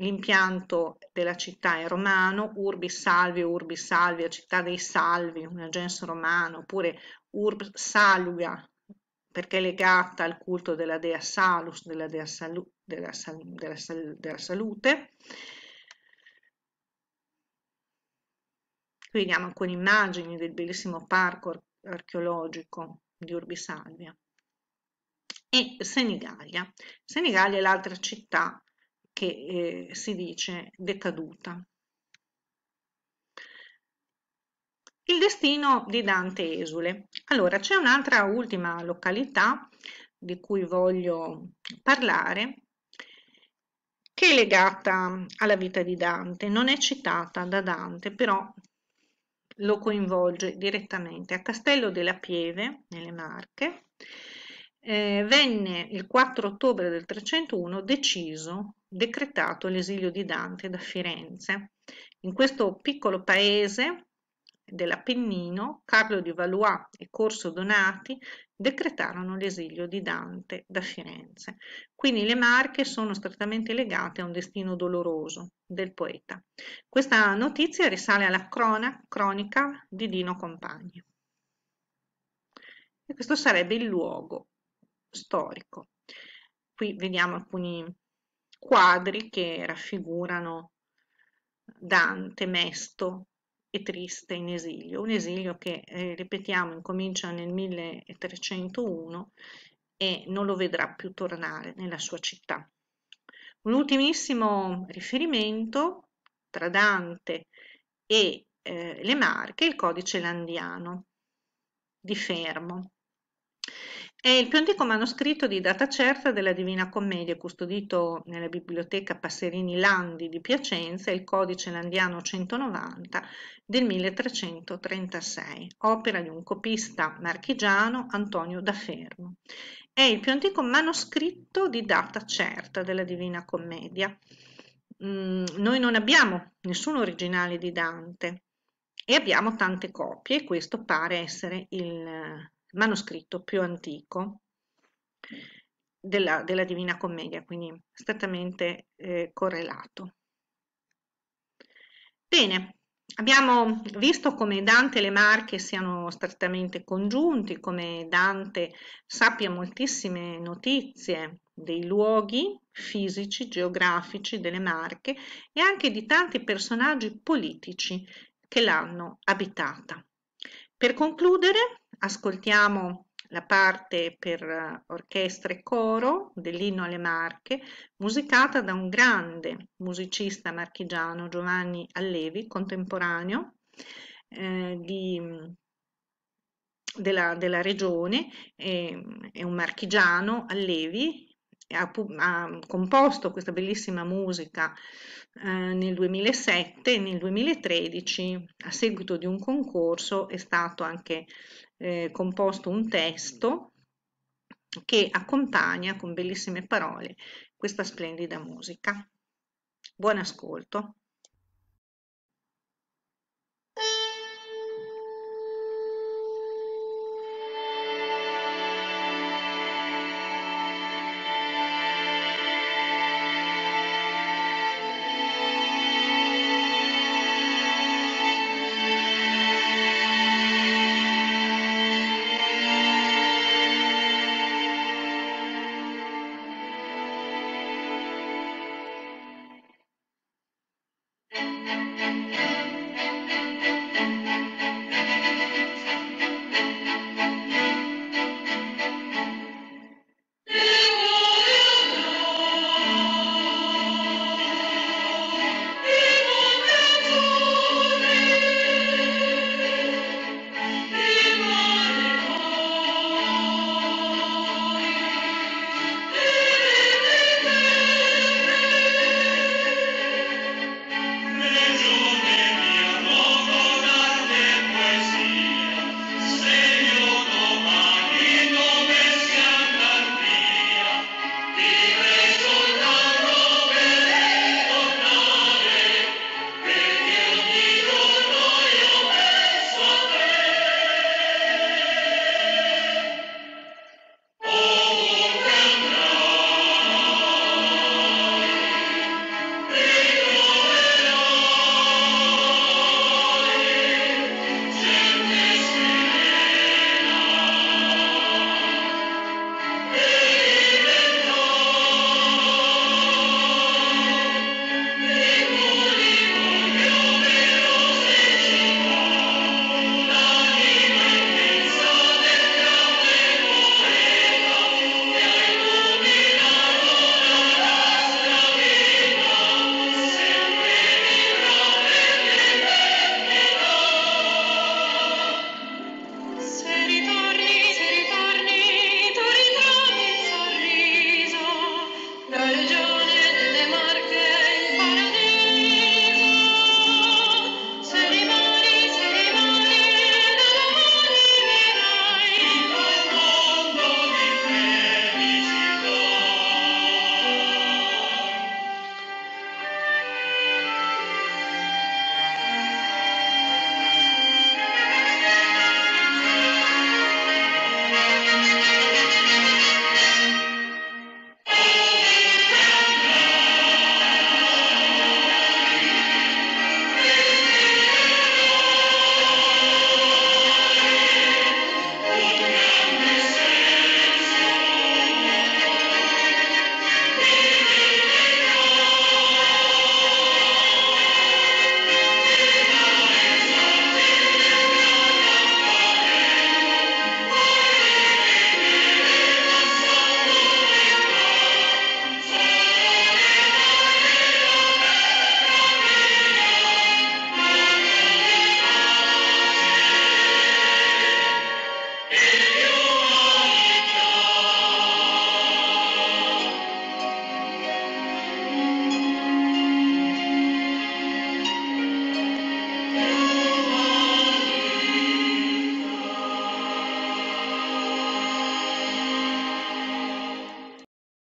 L'impianto della città è romano, Urbi Salvi, Urbi Salvia, città dei salvi, un gens romano, oppure Urb saluga, perché è legata al culto della dea Salus, della dea, salu, della, sal, della, sal, della salute. Qui vediamo alcune immagini del bellissimo parco archeologico di Urbi Salvia. E Senigallia. Senigallia è l'altra città che eh, si dice decaduta. Il destino di Dante Esule. Allora, c'è un'altra ultima località di cui voglio parlare, che è legata alla vita di Dante, non è citata da Dante, però lo coinvolge direttamente a Castello della Pieve, nelle Marche, eh, venne il 4 ottobre del 301 deciso, decretato l'esilio di Dante da Firenze. In questo piccolo paese dell'Appennino, Carlo di Valois e Corso Donati decretarono l'esilio di Dante da Firenze. Quindi le Marche sono strettamente legate a un destino doloroso del poeta. Questa notizia risale alla crona, cronica di Dino Compagni. E questo sarebbe il luogo storico. Qui vediamo alcuni quadri che raffigurano Dante mesto e triste in esilio, un esilio che, eh, ripetiamo, incomincia nel 1301 e non lo vedrà più tornare nella sua città. Un ultimissimo riferimento tra Dante e eh, le Marche, il codice landiano di Fermo. È il più antico manoscritto di data certa della Divina Commedia, custodito nella biblioteca Passerini Landi di Piacenza, il codice landiano 190 del 1336, opera di un copista marchigiano Antonio da Fermo. È il più antico manoscritto di data certa della Divina Commedia. Mm, noi non abbiamo nessun originale di Dante e abbiamo tante copie, questo pare essere il manoscritto più antico della, della Divina Commedia, quindi strettamente eh, correlato. Bene, abbiamo visto come Dante e le Marche siano strettamente congiunti, come Dante sappia moltissime notizie dei luoghi fisici, geografici delle Marche e anche di tanti personaggi politici che l'hanno abitata. Per concludere, ascoltiamo la parte per eh, orchestra e coro dell'Inno alle Marche, musicata da un grande musicista marchigiano, Giovanni Allevi, contemporaneo eh, di, della, della, regione, eh, è un marchigiano Allevi, ha, ha, composto questa bellissima musica eh, nel 2007 e nel 2013 a seguito di un concorso è stato anche eh, composto un testo che accompagna con bellissime parole questa splendida musica. Buon ascolto.